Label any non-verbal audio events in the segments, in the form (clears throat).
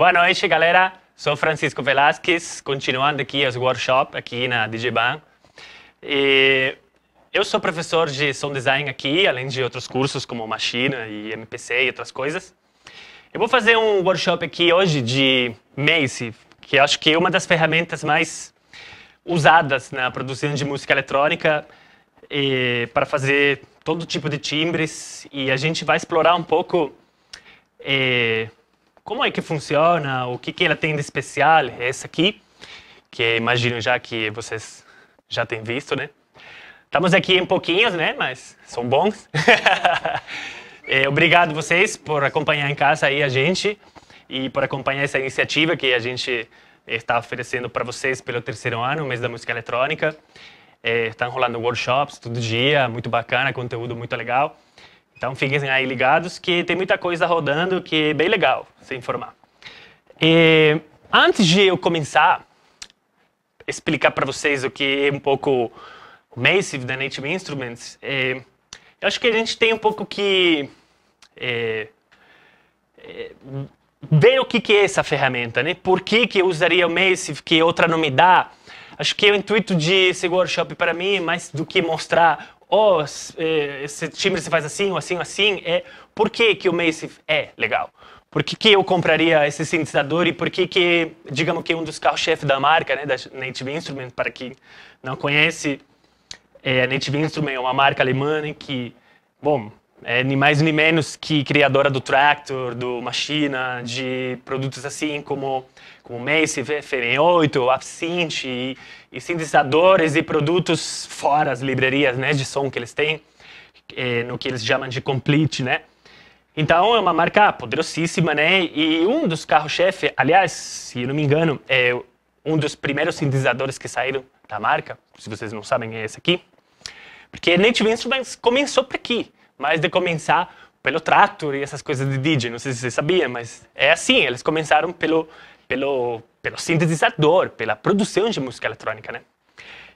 Boa noite, galera. Sou Francisco Velasquez, continuando aqui os workshops aqui na DigiBan. E eu sou professor de sound design aqui, além de outros cursos como Machina e MPC e outras coisas. Eu vou fazer um workshop aqui hoje de Massive, que acho que é uma das ferramentas mais usadas na produção de música eletrônica para fazer todo tipo de timbres. E a gente vai explorar um pouco como é que funciona, o que, que ela é tem de especial, é essa aqui, que imagino já que vocês já têm visto, né? Estamos aqui em pouquinhos, né? Mas são bons. (laughs) é, obrigado vocês por acompanhar em casa aí a gente e por acompanhar essa iniciativa que a gente está oferecendo para vocês pelo terceiro ano, mês da música eletrônica. É, estão tá rolando workshops todo dia, muito bacana, conteúdo muito legal. Então fiquem aí ligados que tem muita coisa rodando que é bem legal se informar. E, antes de eu começar explicar para vocês o que é um pouco o Massive da Native Instruments, é, eu acho que a gente tem um pouco que é, é, ver o que, que é essa ferramenta, né? Por que, que eu usaria o Massive que outra não me dá? Acho que é o intuito de esse workshop para mim é mais do que mostrar ó, oh, é, esse timbre se faz assim, ou assim, ou assim, é por que, que o Mace é legal? Por que, que eu compraria esse sintetizador e por que, que digamos que um dos carros-chefe da marca, né, da Native Instrument, para quem não conhece, é, a Native Instrument é uma marca alemã né, que, bom, é, nem mais nem menos que criadora do Tractor, do Machina, de produtos assim como, como Mace, FM8, Absinthe, e, e, sintetizadores e produtos fora as livrarias né, de som que eles têm, é, no que eles chamam de complete, né? Então é uma marca poderosíssima, né? E um dos carros-chefe, aliás, se eu não me engano, é um dos primeiros sintetizadores que saíram da marca, se vocês não sabem, é esse aqui. Porque Native Instruments começou por aqui mas de começar pelo trator e essas coisas de DJ. Não sei se você sabia, mas é assim. Eles começaram pelo, pelo, pelo sintetizador, pela produção de música eletrônica, né?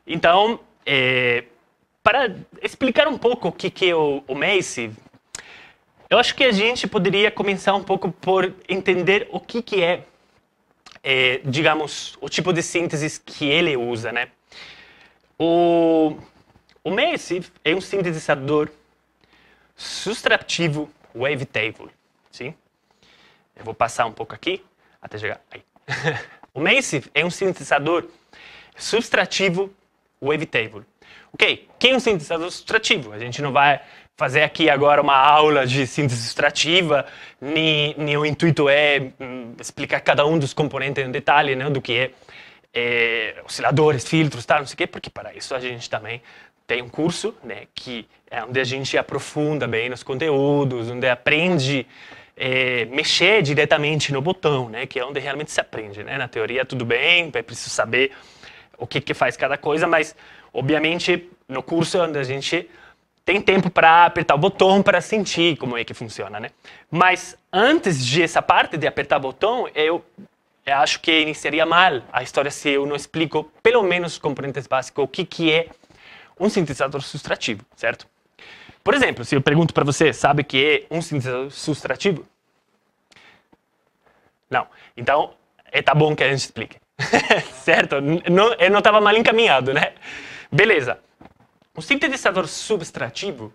Então, é, para explicar um pouco o que, que é o, o Macy, eu acho que a gente poderia começar um pouco por entender o que, que é, é digamos, o tipo de síntese que ele usa, né? O, o Macy é um sintetizador subtrativo wavetable. Sim? Eu vou passar um pouco aqui até chegar aí. (laughs) o Massive é um sintetizador substrativo wavetable. Ok, quem é um sintetizador substrativo? A gente não vai fazer aqui agora uma aula de síntese substrativa, nem, nem o intuito é hum, explicar cada um dos componentes em detalhe, né, do que é, é osciladores, filtros, tal, não sei o quê, porque para isso a gente também tem um curso, né, que é onde a gente aprofunda bem nos conteúdos, onde aprende é, mexer diretamente no botão, né, que é onde realmente se aprende, né? Na teoria tudo bem, é preciso saber o que, que faz cada coisa, mas obviamente no curso é onde a gente tem tempo para apertar o botão para sentir como é que funciona, né? Mas antes de essa parte de apertar o botão, eu, eu acho que iniciaria mal a história se eu não explico pelo menos os componentes básicos, o que que é um sintetizador sustrativo, certo? Por exemplo, se eu pergunto para você, sabe que é um sintetizador sustrativo? Não. Então, é tá bom que a gente explique. (laughs) certo? Não, eu não estava mal encaminhado, né? Beleza. O sintetizador substrativo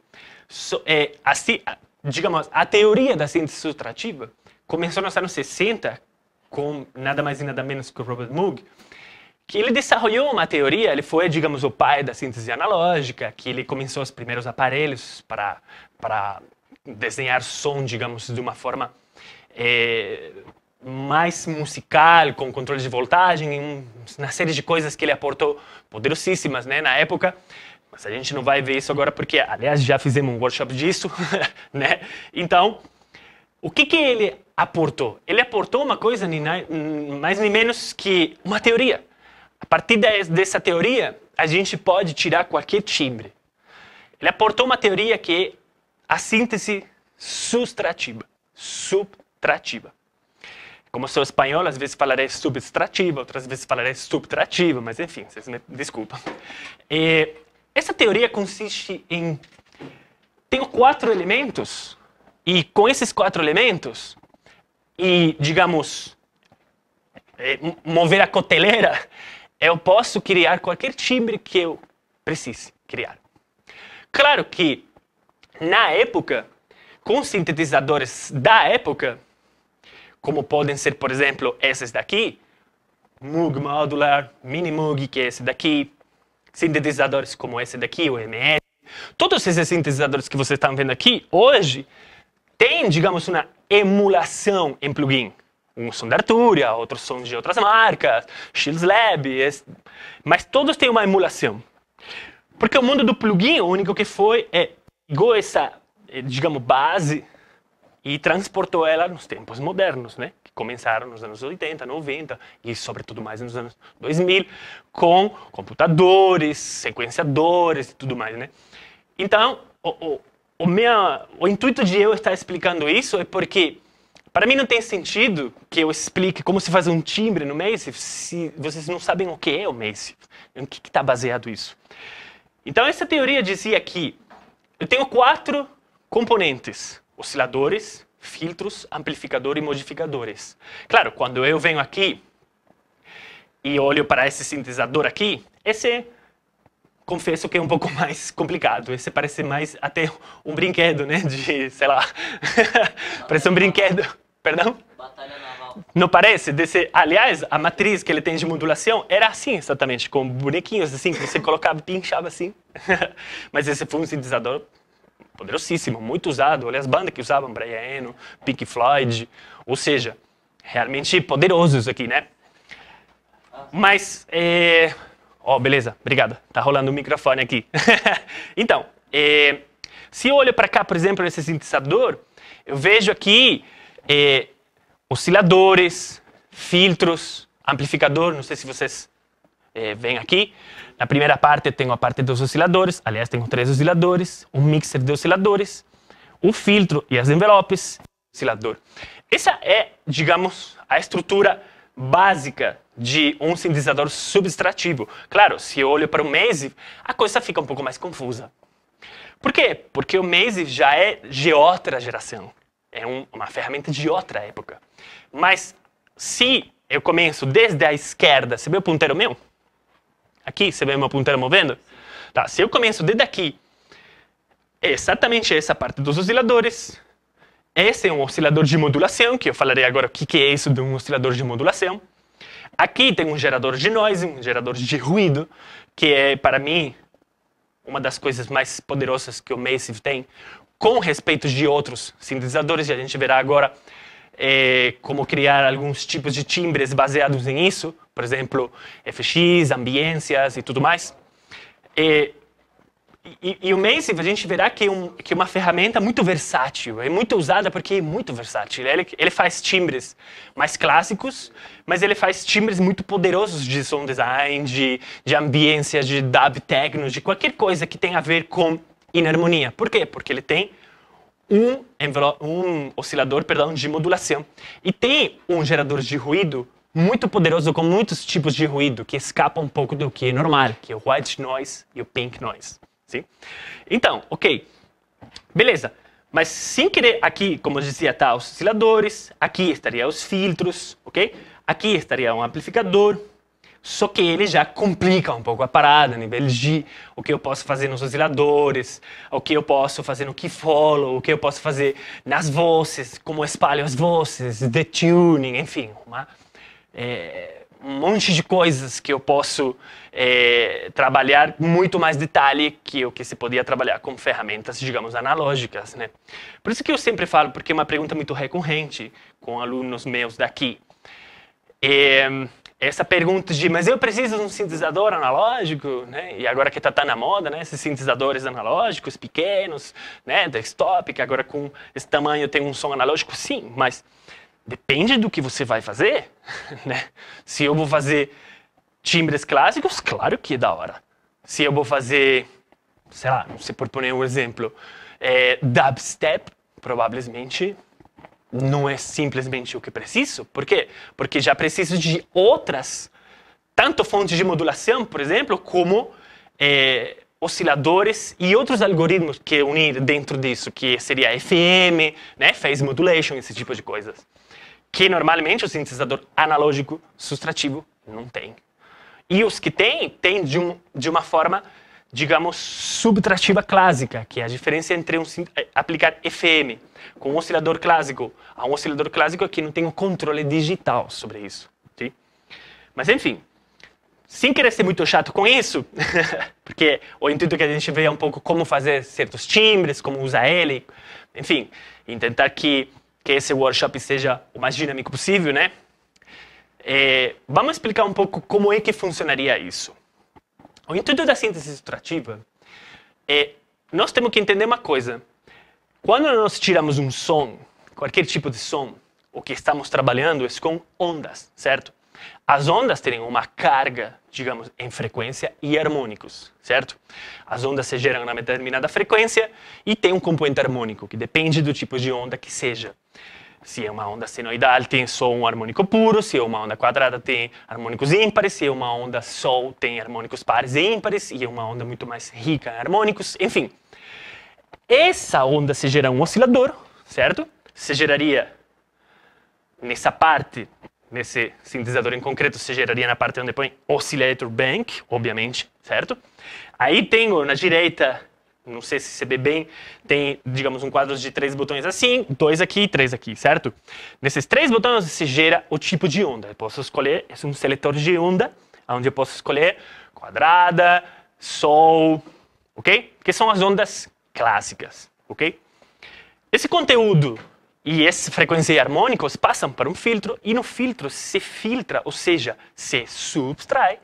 é assim, digamos, a teoria da síntese substrativa começou nos anos 60 com nada mais e nada menos que o Robert Moog, que ele desarrollou uma teoria, ele foi, digamos, o pai da síntese analógica, que ele começou os primeiros aparelhos para para desenhar som, digamos, de uma forma é, mais musical, com controle de voltagem, um, uma série de coisas que ele aportou poderosíssimas, né, na época. Mas a gente não vai ver isso agora porque, aliás, já fizemos um workshop disso, (laughs) né? Então, o que que ele aportou? Ele aportou uma coisa, nem mais nem menos que uma teoria a partir dessa teoria, a gente pode tirar qualquer timbre. Ele aportou uma teoria que é a síntese subtrativa. Subtrativa. Como sou espanhol, às vezes falarei subtrativa, outras vezes falarei subtrativa, mas enfim, vocês me desculpam. E essa teoria consiste em... Tenho quatro elementos, e com esses quatro elementos, e digamos, é, mover a coteleira, eu posso criar qualquer timbre que eu precise criar. Claro que, na época, com sintetizadores da época, como podem ser, por exemplo, esses daqui, Moog Modular, Mini Moog, que é esse daqui, sintetizadores como esse daqui, o MS, todos esses sintetizadores que vocês estão vendo aqui, hoje, têm digamos, uma emulação em plugin um som da Arturia, outros são de outras marcas, Shields Lab, mas todos têm uma emulação. Porque o mundo do plugin, o único que foi é pegou essa, eh, digamos, base e transportou ela nos tempos modernos, né? Que começaram nos anos 80, 90 e sobretudo mais nos anos 2000 com computadores, sequenciadores e tudo mais, né? Então, o, o, o, minha, o intuito de eu estar explicando isso é porque para mim não tem sentido que eu explique como se faz um timbre no Mace se vocês não sabem o que é o Mace. Em que está baseado isso? Então essa teoria dizia que eu tenho quatro componentes. Osciladores, filtros, amplificador e modificadores. Claro, quando eu venho aqui e olho para esse sintetizador aqui, esse confesso que é um pouco (laughs) mais complicado. Esse parece mais até um brinquedo, né? De, sei lá, (laughs) parece um brinquedo. Perdão? Batalha naval. Não parece? Desse, aliás, a matriz que ele tem de modulação era assim exatamente, com bonequinhos assim, que você colocava, pinchava assim. (laughs) Mas esse foi um sintetizador poderosíssimo, muito usado. Olha as bandas que usavam, Brian Eno, Pink Floyd. Ou seja, realmente poderosos aqui, né? Mas, é, ó Oh, beleza, obrigado. Tá rolando o um microfone aqui. (laughs) então, é, se eu olho para cá, por exemplo, nesse sintetizador, eu vejo aqui é, osciladores, filtros, amplificador, não sei se vocês é, veem aqui. Na primeira parte tenho a parte dos osciladores, aliás tenho três osciladores, um mixer de osciladores, um filtro e as envelopes, oscilador. Essa é, digamos, a estrutura básica de um sintetizador substrativo. Claro, se eu olho para o Maze, a coisa fica um pouco mais confusa. Por quê? Porque o Maze já é de outra geração. É um, uma ferramenta de outra época. Mas se eu começo desde a esquerda, você vê o ponteiro meu? Aqui, você vê meu ponteiro movendo? Tá, se eu começo desde aqui, é exatamente essa parte dos osciladores. Esse é um oscilador de modulação, que eu falarei agora o que, que é isso de um oscilador de modulação. Aqui tem um gerador de noise, um gerador de ruído, que é, para mim, uma das coisas mais poderosas que o Massive tem, com respeito de outros sintetizadores, e a gente verá agora é, como criar alguns tipos de timbres baseados nisso, por exemplo, FX, ambiências e tudo mais. É, e, e, o Massive, a gente verá que é, que uma ferramenta muito versátil, é muito usada porque é muito versátil. Ele, ele faz timbres mais clássicos, mas ele faz timbres muito poderosos de sound design, de, de ambiência, de dub techno, de qualquer coisa que tenha a ver com em harmonia. Por quê? Porque ele tem um, um oscilador perdão, de modulação e tem um gerador de ruído muito poderoso com muitos tipos de ruído que escapa um pouco do que é normal, que é o white noise e o pink noise. Sim? Então, ok, beleza. Mas sem querer, aqui, como eu dizia, tá os osciladores, aqui estariam os filtros, ok? Aqui estaria um amplificador, só que ele já complica um pouco a parada, a né? nível de o que eu posso fazer nos osciladores, o que eu posso fazer no keyfollow, o que eu posso fazer nas vozes, como espalho as vozes, the tuning, enfim, uma, é, um monte de coisas que eu posso é, trabalhar muito mais detalhe que o que se podia trabalhar com ferramentas, digamos, analógicas, né? Por isso que eu sempre falo, porque é uma pergunta muito recorrente com alunos meus daqui. É, essa pergunta de, mas eu preciso de um sintetizador analógico, né? E agora que está tá na moda, né? Esses sintetizadores analógicos pequenos, né? Desktop, que agora com esse tamanho tem um som analógico, sim, mas depende do que você vai fazer, (laughs) né? Se eu vou fazer timbres clássicos, claro que é da hora. Se eu vou fazer, sei lá, se por poner um exemplo, é, dubstep, provavelmente não é simplesmente o que preciso. Por quê? Porque já preciso de outras, tanto fontes de modulação, por exemplo, como é, osciladores e outros algoritmos que unir dentro disso, que seria FM, né, phase modulation, esse tipo de coisas, que normalmente o sintetizador analógico sustrativo não tem. E os que tem, tem de, um, de uma forma digamos, subtrativa clássica, que é a diferença entre um, eh, aplicar FM com um oscilador clássico a um oscilador clássico que não tem um controle digital sobre isso. Tá? Mas, enfim, sem querer ser muito chato com isso, (laughs) porque o intuito que a gente vê é um pouco como fazer certos timbres, como usar ele, enfim, e tentar que, que esse workshop seja o mais dinâmico possível, né? É, vamos explicar um pouco como é que funcionaria isso. O então, intuito da síntese estrutura é nós temos que entender uma coisa. Quando nós tiramos um som, qualquer tipo de som, o que estamos trabalhando é com ondas, certo? As ondas têm uma carga, digamos, em frequência e harmônicos, certo? As ondas se geram na determinada frequência e tem um componente harmônico, que depende do tipo de onda que seja. Se é uma onda senoidal, tem só um harmônico puro. Se é uma onda quadrada, tem harmônicos ímpares. Se é uma onda sol, tem harmônicos pares e ímpares. E é uma onda muito mais rica em harmônicos. Enfim, essa onda se gera um oscilador, certo? Se geraria nessa parte, nesse sintetizador em concreto, se geraria na parte onde põe oscillator bank, obviamente, certo? Aí tenho na direita não sei se vê bem, tem, digamos, um quadro de três botões assim, dois aqui e três aqui, certo? Nesses três botões se gera o tipo de onda. Eu posso escolher É um seletor de onda, onde eu posso escolher quadrada, sol, ok? Que são as ondas clássicas, ok? Esse conteúdo e essa frequência e harmônicos passam para um filtro e no filtro se filtra, ou seja, se subtrai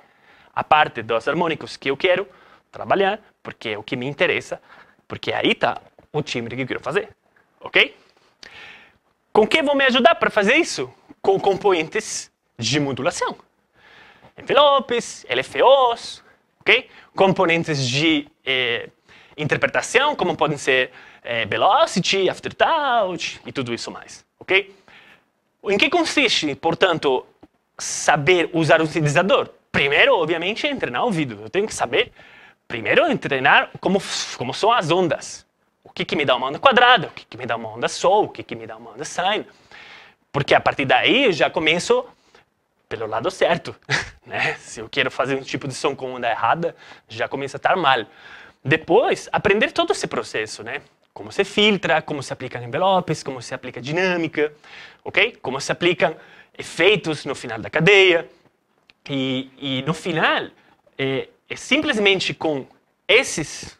a parte dos harmônicos que eu quero, trabalhar, porque é o que me interessa, porque aí está o time que eu quero fazer, ok? Com que vão me ajudar para fazer isso? Com componentes de modulação. Envelopes, LFOs, ok? Componentes de eh, interpretação, como podem ser eh, velocity, aftertouch e tudo isso mais, ok? Em que consiste, portanto, saber usar um sintetizador? Primeiro, obviamente, é treinar o ouvido. Eu tenho que saber primeiro entrenar como, como são as ondas. O que, que me dá uma onda quadrada, o que, que me dá uma onda sol, o que, que me dá uma onda sine. Porque a partir daí eu já começo pelo lado certo. (laughs) Né? Se eu quero fazer um tipo de som com onda errada, já começa a estar mal. Depois, aprender todo esse processo, né? Como se filtra, como se aplica envelopes, como se aplica dinâmica, ok? Como se aplicam efeitos no final da cadeia. E, e no final, eh, é simplesmente com esses,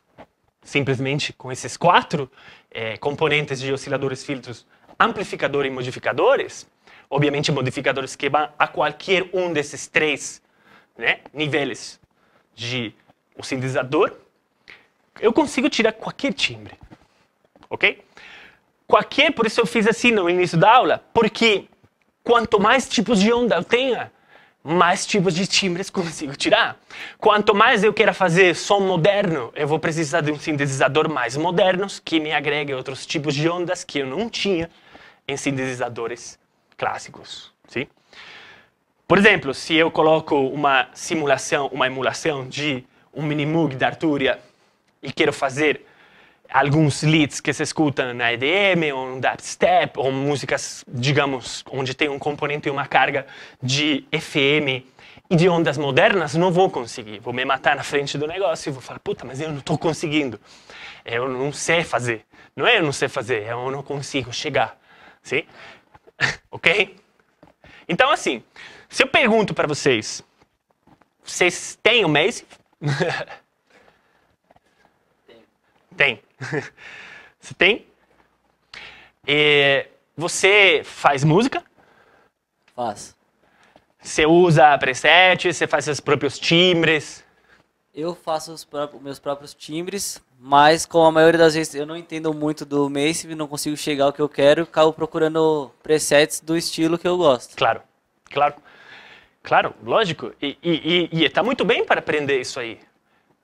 simplesmente com esses quatro é, componentes de osciladores, filtros, amplificadores e modificadores, obviamente modificadores que vão a qualquer um desses três né, níveis de o sintetizador, eu consigo tirar qualquer timbre, ok? Qualquer, por isso eu fiz assim no início da aula, porque quanto mais tipos de onda eu tenha, mais tipos de timbres consigo tirar. Quanto mais eu quero fazer som moderno, eu vou precisar de um sintetizador mais moderno, que me agregue outros tipos de ondas que eu não tinha em sintetizadores clássicos. Sim? Por exemplo, se eu coloco uma simulação, uma emulação de um mini-moog da Arturia e quero fazer alguns leads que se escutam na EDM ou no dubstep ou músicas, digamos, onde tem um componente e uma carga de FM e de ondas modernas, não vou conseguir. Vou me matar na frente do negócio e vou falar, puta, mas eu não estou conseguindo. Eu não sei fazer. Não é eu não sei fazer, é eu não consigo chegar. Sim? (laughs) ok? Então, assim, se eu pergunto para vocês, vocês têm o Massive? Tem. Tem. (laughs) você tem. E você faz música? Faço. Você usa preset, você faz seus próprios timbres? Eu faço os próprios, meus próprios timbres, mas como a maioria das vezes eu não entendo muito do Mace, não consigo chegar ao que eu quero, acabo procurando presets do estilo que eu gosto. Claro, claro. Claro, lógico. E, e, e, e tá muito bem para aprender isso aí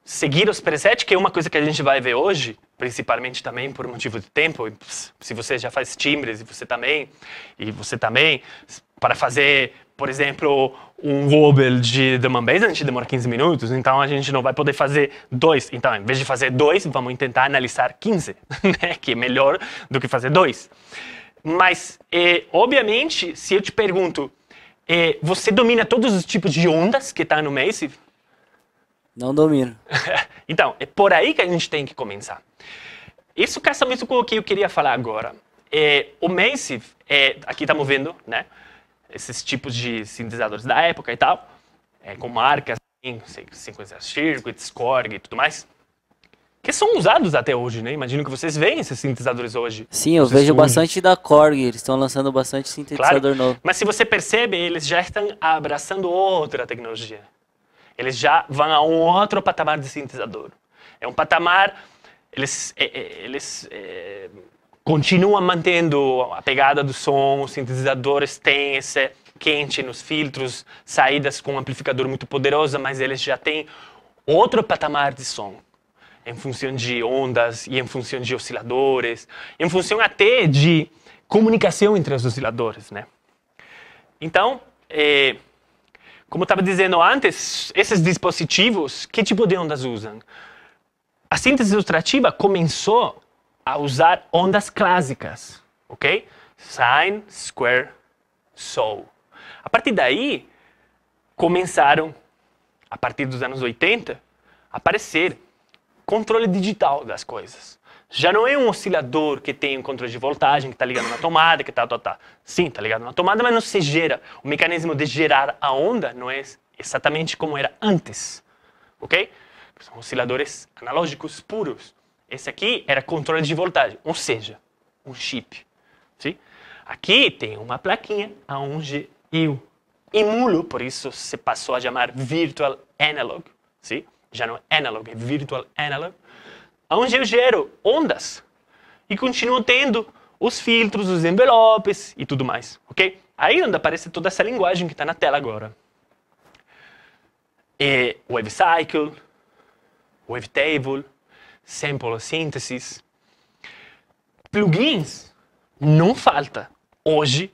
seguir os presets, que é uma coisa que a gente vai ver hoje, principalmente também por motivo de tempo, se você já faz timbres e você também, e você também, para fazer, por exemplo, um wobble de The and a gente demora 15 minutos, então a gente não vai poder fazer dois. Então, em vez de fazer dois, vamos tentar analisar 15, (laughs) né? que é melhor do que fazer dois. Mas, é, obviamente, se eu te pergunto, é, você domina todos os tipos de ondas que estão tá no Massive? Não domino. (laughs) então, é por aí que a gente tem que começar. Isso casa muito com o que eu queria falar agora. É, o Massive, é, aqui estamos vendo, né? Esses tipos de sintetizadores da época e tal, é, com marcas, assim, sequências circuits, Korg e tudo mais, que são usados até hoje, né? Imagino que vocês veem esses sintetizadores hoje. Sim, eu vejo bastante da Korg, eles estão lançando bastante sintetizador claro, novo. Mas se você percebe, eles já estão abraçando outra tecnologia. Eles já vão a um outro patamar de sintetizador. É um patamar. Eles, é, é, eles é, continuam mantendo a pegada do som, os sintetizadores têm esse quente nos filtros, saídas com um amplificador muito poderoso, mas eles já têm outro patamar de som em função de ondas e em função de osciladores, em função até de comunicação entre os osciladores, né? Então, é, como estava dizendo antes, esses dispositivos, que tipo de ondas usam? A síntese ilustrativa começou a usar ondas clássicas, ok? Sine, square, sol. A partir daí, começaram, a partir dos anos 80, a aparecer controle digital das coisas. Já não é um oscilador que tem um controle de voltagem, que está ligado na tomada, que tá, tá, tá. Sim, está ligado na tomada, mas não se gera. O mecanismo de gerar a onda não é exatamente como era antes, ok? São osciladores analógicos puros. Esse aqui era controle de voltagem, ou seja, um chip. Sim? Aqui tem uma plaquinha A1G IU. Emulo, por isso se passou a chamar Virtual Analog. Sim? Já não é analog, é Virtual Analog onde eu gero ondas e continuo tendo os filtros, os envelopes e tudo mais, ok? Aí onde aparece toda essa linguagem que está na tela agora. É, e WebCycle, Wavetable, Sample Synthesis. Plugins não falta hoje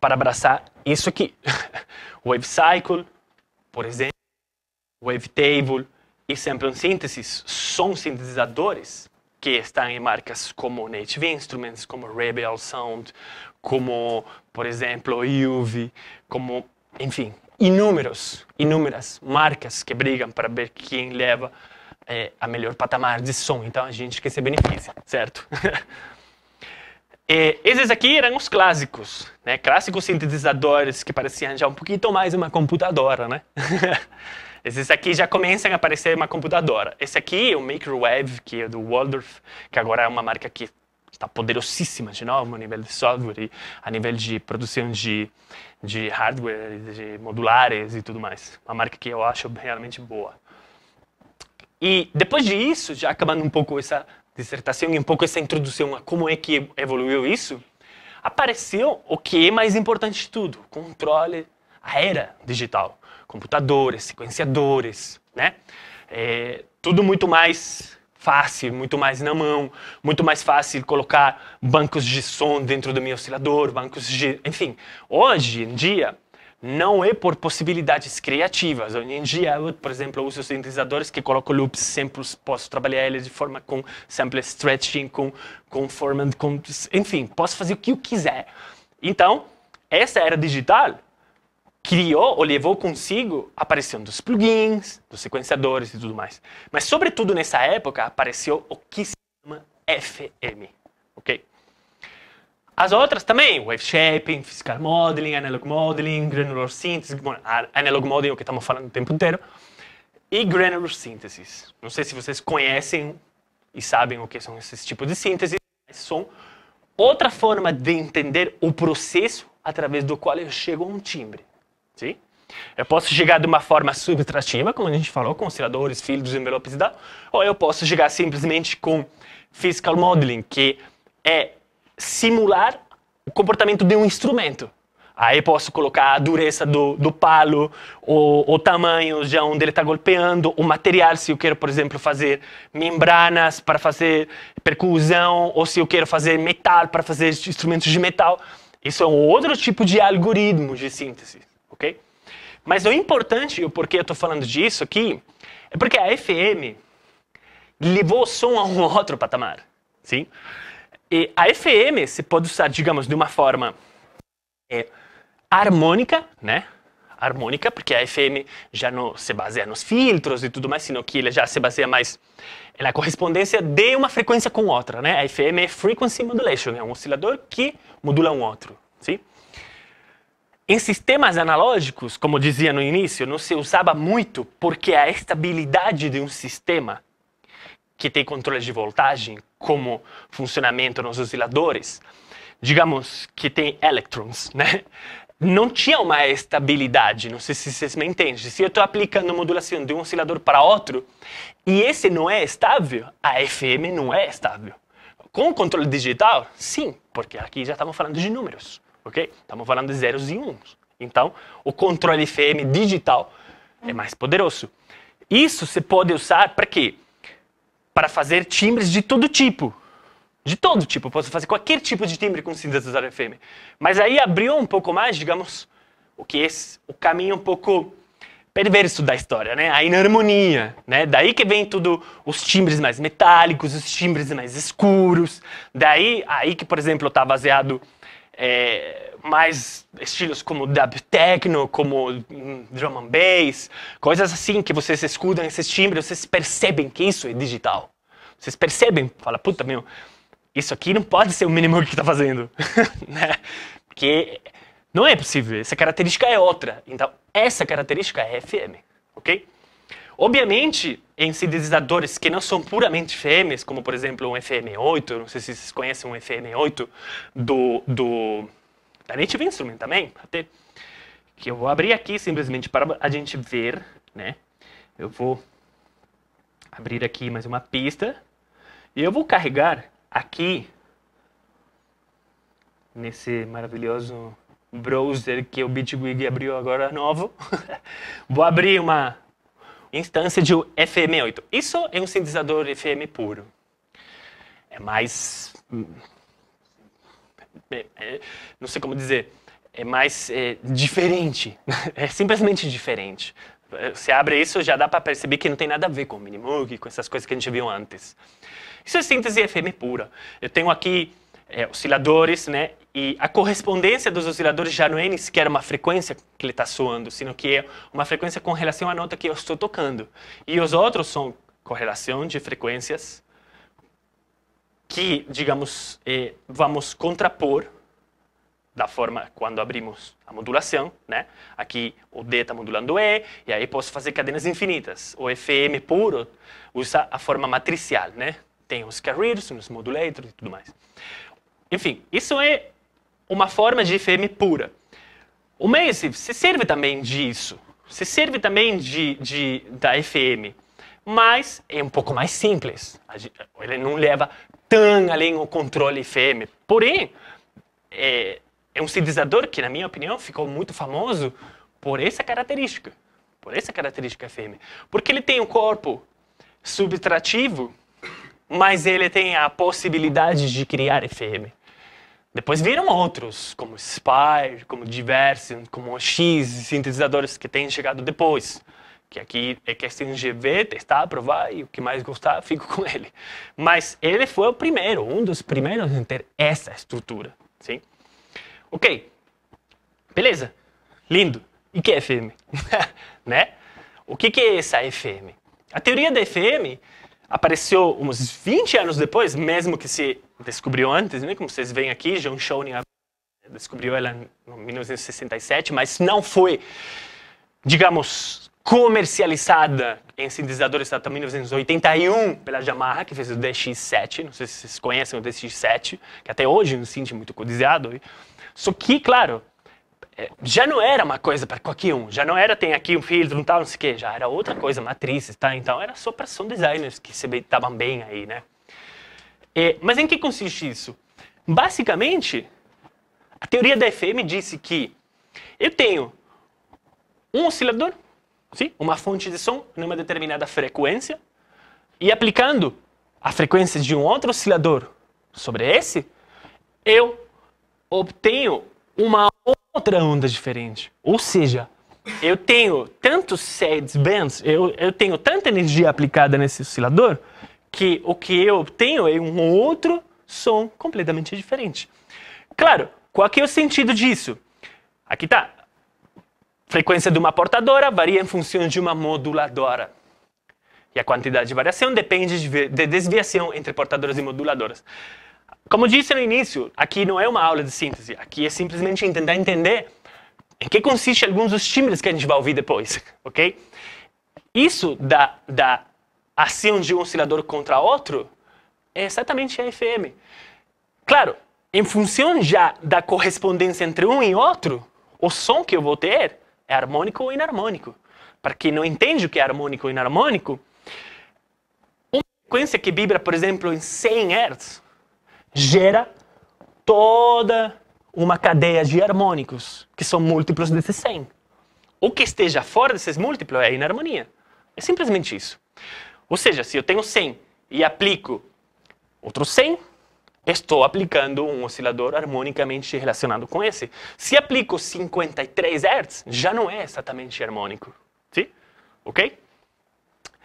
para abraçar isso aqui. (laughs) WebCycle, por exemplo, Wavetable, e sempre um sínteses, são sintetizadores que estão em marcas como Native Instruments, como Rebel Sound, como, por exemplo, UV, como, enfim, inúmeros, inúmeras marcas que brigam para ver quem leva é, a melhor patamar de som. Então, a gente que se beneficia, certo? (laughs) E eh, esses aqui eram os clássicos, né? Clássicos sintetizadores que pareciam já um pouquinho mais uma computadora, né? (laughs) Esses aqui já começam a aparecer uma computadora. Esse aqui é o Microwave, que é do Waldorf, que agora é uma marca que está poderosíssima de novo a nível de software e a nível de produção de, de hardware, de modulares e tudo mais. Uma marca que eu acho realmente boa. E depois disso, já acabando um pouco essa dissertação e um pouco essa introdução a como é que evoluiu isso, apareceu o que é mais importante de tudo, controle, a era digital computadores, sequenciadores, né? É, tudo muito mais fácil, muito mais na mão, muito mais fácil colocar bancos de som dentro do meu oscilador, bancos de... Enfim, hoje em dia, não é por possibilidades criativas. Hoje em dia, eu, por exemplo, uso sintetizadores que colocam loops, samples, posso trabalhar eles de forma com sample stretching, com, com formant, Com, enfim, posso fazer o que eu quiser. Então, essa era digital criou ou levou consigo a aparição dos plugins, dos sequenciadores e tudo mais. Mas, sobretudo, nessa época, apareceu o que se chama FM. ok? As outras também, wave shaping, physical modeling, analog modeling, granular synthesis, bom, analog modeling é o que estamos falando o tempo inteiro, e granular synthesis. Não sei se vocês conhecem e sabem o que são esses tipos de síntese, mas são outra forma de entender o processo através do qual eu chego a um timbre. Sim? Eu posso chegar de uma forma subtrativa, como a gente falou, com osciladores, filtros, envelopes e tal, ou eu posso chegar simplesmente com physical modeling, que é simular o comportamento de um instrumento. Aí posso colocar a dureza do, do palo, o, o tamanho de onde ele está golpeando, o material, se eu quero, por exemplo, fazer membranas para fazer percussão, ou se eu quero fazer metal para fazer instrumentos de metal. Isso é um outro tipo de algoritmo de síntese. Mas o importante, o porquê eu estou falando disso aqui, é porque a FM levou o som a um (laughs) outro patamar. Sim? E a FM se pode usar, digamos, de uma forma é, harmônica, né? Harmônica, porque a FM já não se baseia nos filtros e tudo mais, sino que ela já se baseia mais na correspondência de uma frequência com outra, né? A FM é frequency modulation, é um oscilador que modula um outro, sim? Em sistemas analógicos, como dizia no início, não se usava muito porque a estabilidade de um sistema que tem controle de voltagem, como funcionamento nos osciladores, digamos que tem elétrons, (laughs) né? Não tinha uma estabilidade, não sei se vocês me entendem. Se eu estou aplicando modulação de um oscilador para outro e esse não é estável, a FM não é estável. Com o controle digital, sim, porque aqui já estamos falando de números ok? Estamos falando de zeros e uns. Então, o controle FM digital é mais poderoso. Isso você pode usar para quê? Para fazer timbres de todo tipo. De todo tipo, posso fazer qualquer tipo de timbre com sintetizador FM. Mas aí abriu um pouco mais, digamos, o que é o caminho um pouco perverso da história, né? A inharmonia, né? Daí que vem tudo os timbres mais metálicos, os timbres mais escuros. Daí aí que, por exemplo, está baseado é, mais estilos como dub techno, como hum, drum and bass, coisas assim que vocês escutam esses timbres, vocês percebem que isso é digital. Vocês percebem, fala, puta meu, isso aqui não pode ser o mínimo que está fazendo, (laughs) né? Porque não é possível, essa característica é outra. Então, essa característica é FM, ok? Obviamente, em sintetizadores que não são puramente FMs, como por exemplo um FM8, não sei se vocês conhecem um FM8 do, do da Native Instrument também, até que eu vou abrir aqui simplesmente para a gente ver, né? Eu vou abrir aqui mais uma pista e eu vou carregar aqui nesse maravilhoso browser que o Bitwig abriu agora novo. (laughs) vou abrir uma instância de FM8. Isso é um sintetizador FM puro. É mais. Hum, é, é, não sei como dizer. É mais é, diferente. (laughs) É simplesmente diferente. Você abre isso, já dá para perceber que não tem nada a ver com o Minimoog, com essas coisas que a gente viu antes. Isso é síntese FM pura. Eu tenho aqui é, osciladores, né? E a correspondência dos osciladores já não é nem sequer uma frequência que ele está soando, sino que é uma frequência com relação à nota que eu estou tocando. E os outros são correlação de frequências que, digamos, é, vamos contrapor da forma quando abrimos a modulação, né? Aqui o D está modulando E, e aí posso fazer cadenas infinitas. O FM puro usa a forma matricial, né? Tem os carriers, os modulators e tudo mais. Enfim, isso é uma forma de FM pura. O Massive se serve também disso, se serve também de, de, da FM, mas é um pouco mais simples. Ele não leva tão além o controle FM. Porém, é, é um sintetizador que, na minha opinião, ficou muito famoso por essa característica, por essa característica FM. Porque ele tem um corpo subtrativo, mas ele tem a possibilidade de criar FM. Depois viram outros, como Spire, como Diversion, como X, sintetizadores que têm chegado depois. Que aqui é questão de ver, testar, provar e o que mais gostar, (laughs) fico com ele. Mas ele foi o primeiro, um dos primeiros em ter essa estrutura. Sim? Ok. Beleza. Lindo. E que é FM? (laughs) né? O que é essa FM? A teoria da FM apareceu uns 20 anos depois, mesmo que se descobriu antes, né? como vocês veem aqui, John Schoening descobriu ela em 1967, mas não foi, digamos, comercializada em sintetizadores até 1981 pela Yamaha, que fez o DX7, não sei se vocês conhecem o DX7, que até hoje é um sinte muito codizado. Só que, claro, é, já não era uma coisa para qualquer um, já não era tem aqui um filtro, não tal, não sei o quê, já era outra coisa, matrizes, tá? Então era só para sound designers que estavam bem aí, né? É, mas em que consiste isso? Basicamente, a teoria da FM disse que eu tenho um oscilador, sim, uma fonte de som numa determinada frequência, e aplicando a frequência de um outro oscilador sobre esse, eu obtenho uma outra onda diferente. Ou seja, eu tenho tantos sets bands, eu, eu tenho tanta energia aplicada nesse oscilador, que o que eu obtenho é um outro som completamente diferente. Claro, qual que é o sentido disso? Aqui tá. Frequência de uma portadora varia em função de uma moduladora. E a quantidade de variação depende de, de desviação entre portadoras e moduladoras. Como disse no início, aqui não é uma aula de síntese, aqui é simplesmente tentar entender em que consiste alguns dos timbres que a gente vai ouvir depois, (laughs) ok? Isso da, da ação de um oscilador contra outro é exatamente a FM. Claro, em função já da correspondência entre um e outro, o som que eu vou ter é harmônico ou inarmônico. Para quem não entende o que é harmônico ou inarmônico, uma frequência que vibra, por exemplo, em 100 Hz, gera toda uma cadeia de harmônicos, que são múltiplos desse 100. O que esteja fora desses múltiplos é inarmonia. É simplesmente isso. Ou seja, se eu tenho 100 e aplico outro 100, estou aplicando um oscilador harmonicamente relacionado com esse. Se aplico 53 Hz, já não é exatamente harmônico. Sim? Ok? E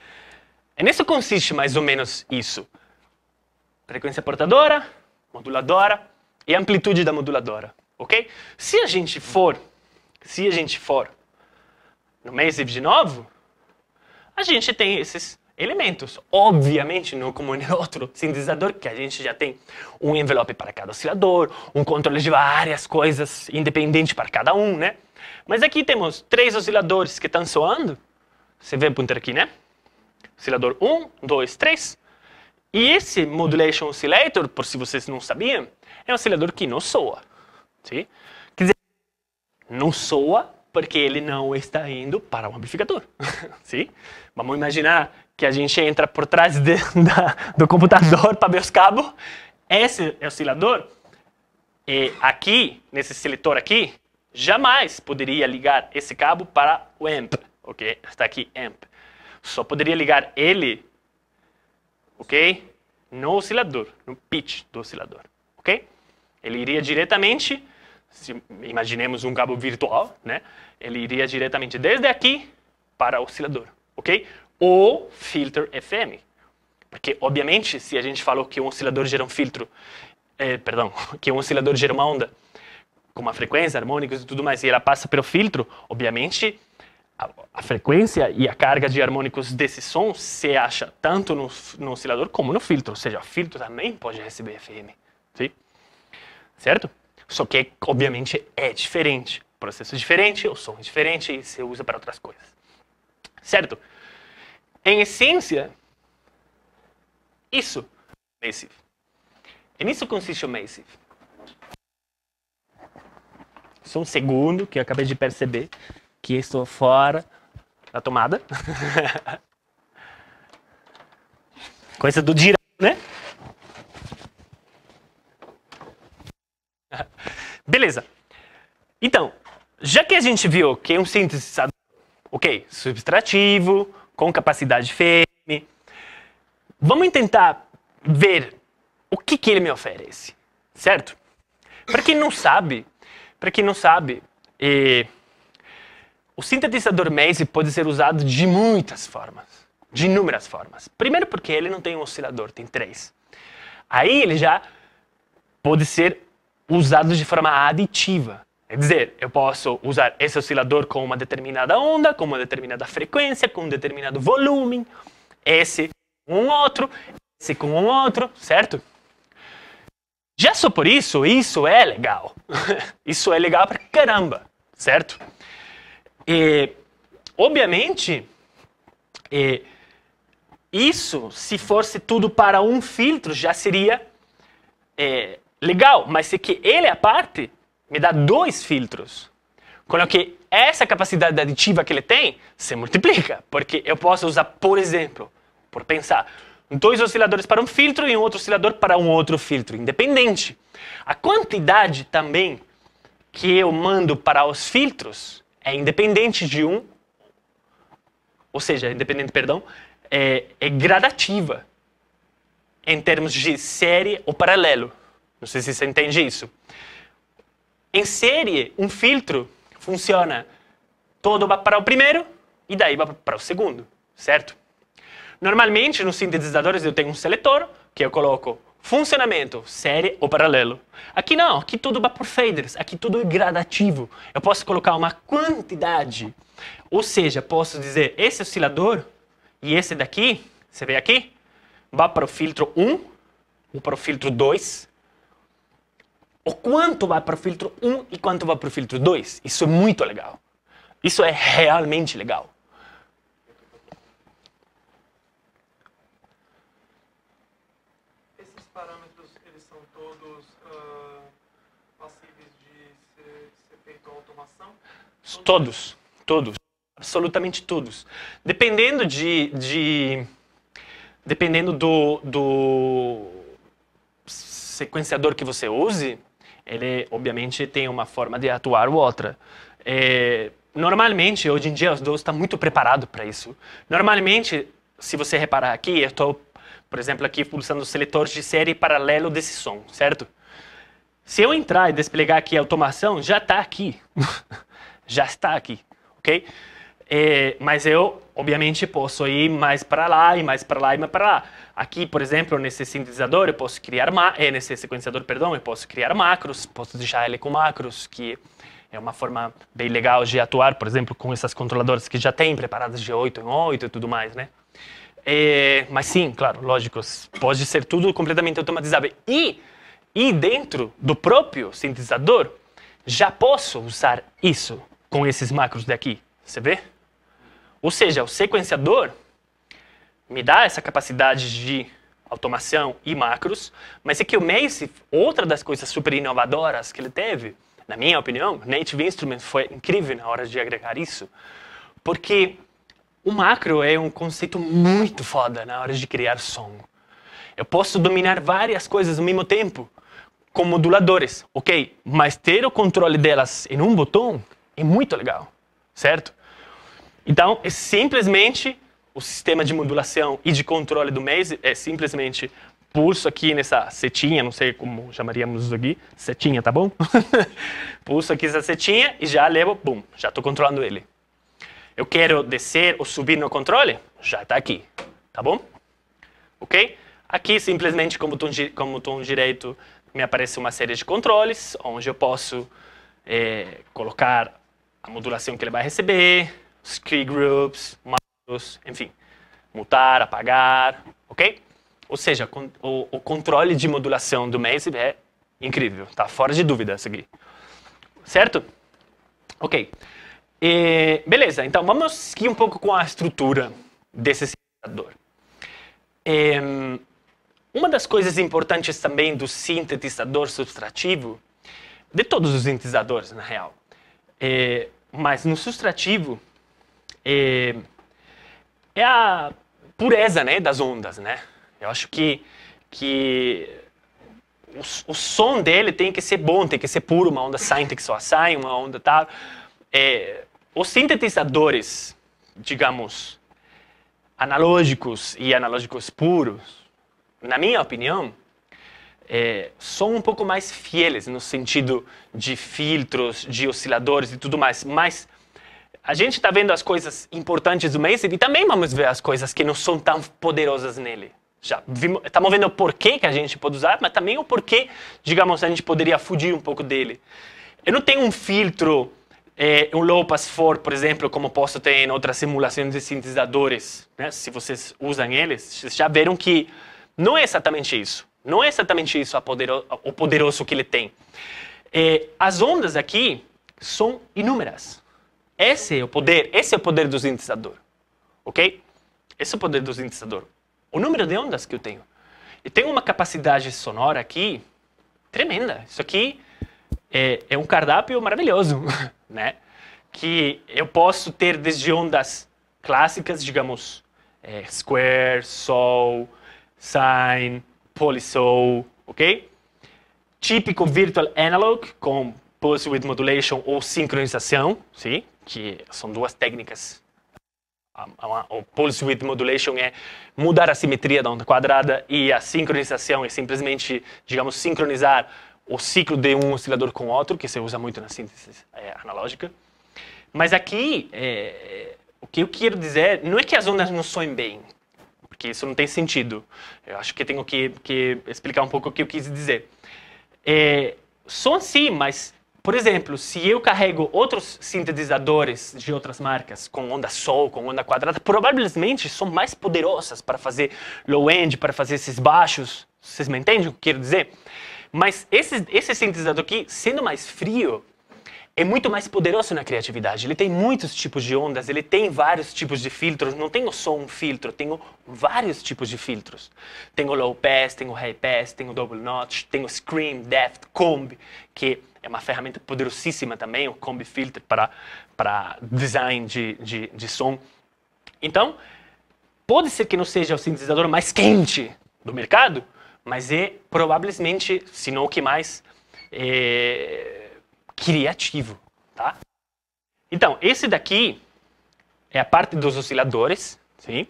é nisso consiste mais ou menos isso. Frequência portadora, moduladora e amplitude da moduladora, ok? Se a gente for, se a gente for no Massive de novo, a gente tem esses elementos. Obviamente, não como no outro sintetizador, que a gente já tem um envelope para cada oscilador, um controle de várias coisas independente para cada um, né? Mas aqui temos três osciladores que estão soando. Você vê o ponteira aqui, né? Oscilador 1, 2, 3. E esse modulation oscillator, por se vocês não sabiam, é um oscilador que não soa. Sim? Quer dizer, não soa porque ele não está indo para um amplificador. (laughs) sim? Vamos imaginar que a gente entra por trás de, (laughs) da, do computador para ver os cabos. Esse oscilador, e é, aqui, nesse seletor aqui, jamais poderia ligar esse cabo para o amp. Ok? Está aqui amp. Só poderia ligar ele ok? No oscilador, no pitch do oscilador, ok? Ele iria diretamente, se imaginemos um cabo virtual, né? Ele iria diretamente desde aqui para o oscilador, ok? Ou filter FM. Porque, obviamente, se a gente falou que um oscilador gera um filtro, eh, perdão, (laughs) que um oscilador gera uma onda com uma frequência, harmônicos e tudo mais, e ela passa pelo filtro, obviamente a, frequência e a carga de harmônicos desse som se acha tanto no, no oscilador como no filtro, ou seja, o filtro também pode receber FM, sim? certo? Só que, obviamente, é diferente. O processo é diferente, o som é diferente e se usa para outras coisas, certo? Em essência, isso é Massive. E nisso consiste o Massive. Só um segundo que eu acabei de perceber que estou fora da tomada. (laughs) Coisa do direto, né? Beleza. Então, já que a gente viu que é um sintetizador, ok, substrativo com capacidade FM, vamos tentar ver o que, que ele me oferece, certo? Para quem não sabe, para quem não sabe, eh, é... O sintetizador Macy pode ser usado de muitas formas, de inúmeras formas. Primeiro porque ele não tem um oscilador, tem três. Aí ele já pode ser usado de forma aditiva. Quer é dizer, eu posso usar esse oscilador com uma determinada onda, com uma determinada frequência, com um determinado volume, esse com um outro, esse com um outro, certo? Já só por isso, isso é legal. (laughs) isso é legal pra caramba, certo? E, obviamente, e, isso, se fosse tudo para um filtro, já seria é, legal, mas se que ele à parte me dá dois filtros. que essa capacidade aditiva que ele tem, se multiplica, porque eu posso usar, por exemplo, por pensar, dois osciladores para um filtro e um outro oscilador para um outro filtro, independente. A quantidade também que eu mando para os filtros é independente de um, ou seja, independente, perdão, é, é gradativa em termos de série ou paralelo. Não sei se você entende isso. Em série, um filtro funciona todo para o primeiro e daí para o segundo, certo? Normalmente, nos sintetizadores, eu tenho um seletor que eu coloco Funcionamento, série ou paralelo. Aqui não, aqui tudo vai por faders, aqui tudo é gradativo. Eu posso colocar uma quantidade, ou seja, posso dizer esse oscilador e esse daqui, você vê aqui, vai para o filtro 1 ou para o filtro 2. O quanto vai para o filtro 1 e quanto vai para o filtro 2. Isso é muito legal. Isso é realmente legal. Todos, todos, absolutamente todos. Dependendo de, de dependendo do, do sequenciador que você use, ele obviamente tem uma forma de atuar ou outra. É, normalmente, hoje em dia, os dois estão muito preparados para isso. Normalmente, se você reparar aqui, eu estou, por exemplo, aqui pulsando seletores de série paralelo desse som, certo? Se eu entrar e desplegar aqui a automação, já está aqui. (laughs) já está aqui, ok? Eh, mas eu, obviamente, posso ir mais para lá e mais para lá e mais para lá. Aqui, por exemplo, nesse sintetizador, eu posso criar é, nesse sequenciador, perdão, eu posso criar macros, posso deixar ele com macros, que é uma forma bem legal de atuar, por exemplo, com essas controladoras que já tem preparadas de 8 em 8 e tudo mais, né? É, mas sim, claro, lógico, pode ser tudo completamente automatizado. E, e dentro do próprio sintetizador, já posso usar isso com esses macros daqui. Você vê? Ou seja, o sequenciador me dá essa capacidade de automação e macros, mas é que o Mace, outra das coisas super inovadoras que ele teve, na minha opinião, Native Instruments foi incrível na hora de agregar isso, porque o macro é um conceito muito foda na hora de criar som. Eu posso dominar várias coisas ao mesmo tempo, com moduladores, ok, mas ter o controle delas em um botão é muito legal, certo? Então, é simplesmente o sistema de modulação e de controle do Maze é simplesmente pulso aqui nessa setinha, não sei como chamaríamos isso aqui, setinha, tá bom? (laughs) pulso aqui nessa setinha e já levo, bum, já estou controlando ele. Eu quero descer ou subir no controle? Já está aqui, tá bom? Ok? Aqui, simplesmente, com o botão, com o botão direito, me aparece uma série de controles, onde eu posso é, colocar a modulação que ele vai receber, os key groups, macros, enfim, mutar, apagar, ok? Ou seja, o, o controle de modulação do Massive é incrível, tá fora de dúvida isso aqui. Certo? Ok. E, beleza, então vamos seguir um pouco com a estrutura desse sintetizador. E, uma das coisas importantes também do sintetizador subtrativo, de todos os sintetizadores, na real, é, mas no sustrativo é, é, a pureza né, das ondas, né? Eu acho que, que o, o, som dele tem que ser bom, tem que ser puro, uma onda sai, tem que só sai, uma onda tal. É, os sintetizadores, digamos, analógicos e analógicos puros, na minha opinião, é, são um pouco mais fieles no sentido de filtros, de osciladores e tudo mais, mas a gente está vendo as coisas importantes do Macy e também vamos ver as coisas que não são tão poderosas nele. Já estamos tá vendo o porquê que a gente pode usar, mas também o porquê, digamos, a gente poderia fugir um pouco dele. Eu não tenho um filtro, é, um low pass for, por exemplo, como posso ter em outras simulações de sintetizadores. Né? Se vocês usam eles, vocês já viram que não é exatamente isso. Não é exatamente isso o poderoso que ele tem. É, as ondas aqui são inúmeras. Esse é o poder, esse é o poder do sintetizador. Ok? Esse é o poder do sintetizador. O número de ondas que eu tenho. E tem uma capacidade sonora aqui tremenda. Isso aqui é, é um cardápio maravilhoso, (laughs) né? Que eu posso ter desde ondas clássicas, digamos, é, square, sol, sine, Polysol, ok? Típico Virtual Analog, com Pulse Width Modulation ou sincronização, sim? que são duas técnicas. O Pulse Width Modulation é mudar a simetria da onda quadrada e a sincronização é simplesmente, digamos, sincronizar o ciclo de um oscilador com outro, que se usa muito na síntese é, analógica. Mas aqui, é, o que eu quero dizer não é que as ondas não soem bem, que isso não tem sentido. Eu acho que tenho que, que explicar um pouco o que eu quis dizer. É, som sim, mas, por exemplo, se eu carrego outros sintetizadores de outras marcas, com onda sol, com onda quadrada, provavelmente são mais poderosas para fazer low-end, para fazer esses baixos. Vocês me entendem o que eu quero dizer? Mas esse, esse sintetizador aqui, sendo mais frio, é muito mais poderoso na criatividade. Ele tem muitos tipos de ondas, ele tem vários tipos de filtros. Não tenho só um filtro, tenho vários tipos de filtros. Tenho low pass, tenho high pass, tenho double notch, tenho scream, depth, comb, que é uma ferramenta poderosíssima também, o comb filter para, para design de, de, de som. Então, pode ser que não seja o sintetizador mais quente do mercado, mas é provavelmente, se não o que mais, é criativo, tá? Então, esse daqui é a parte dos osciladores, sim?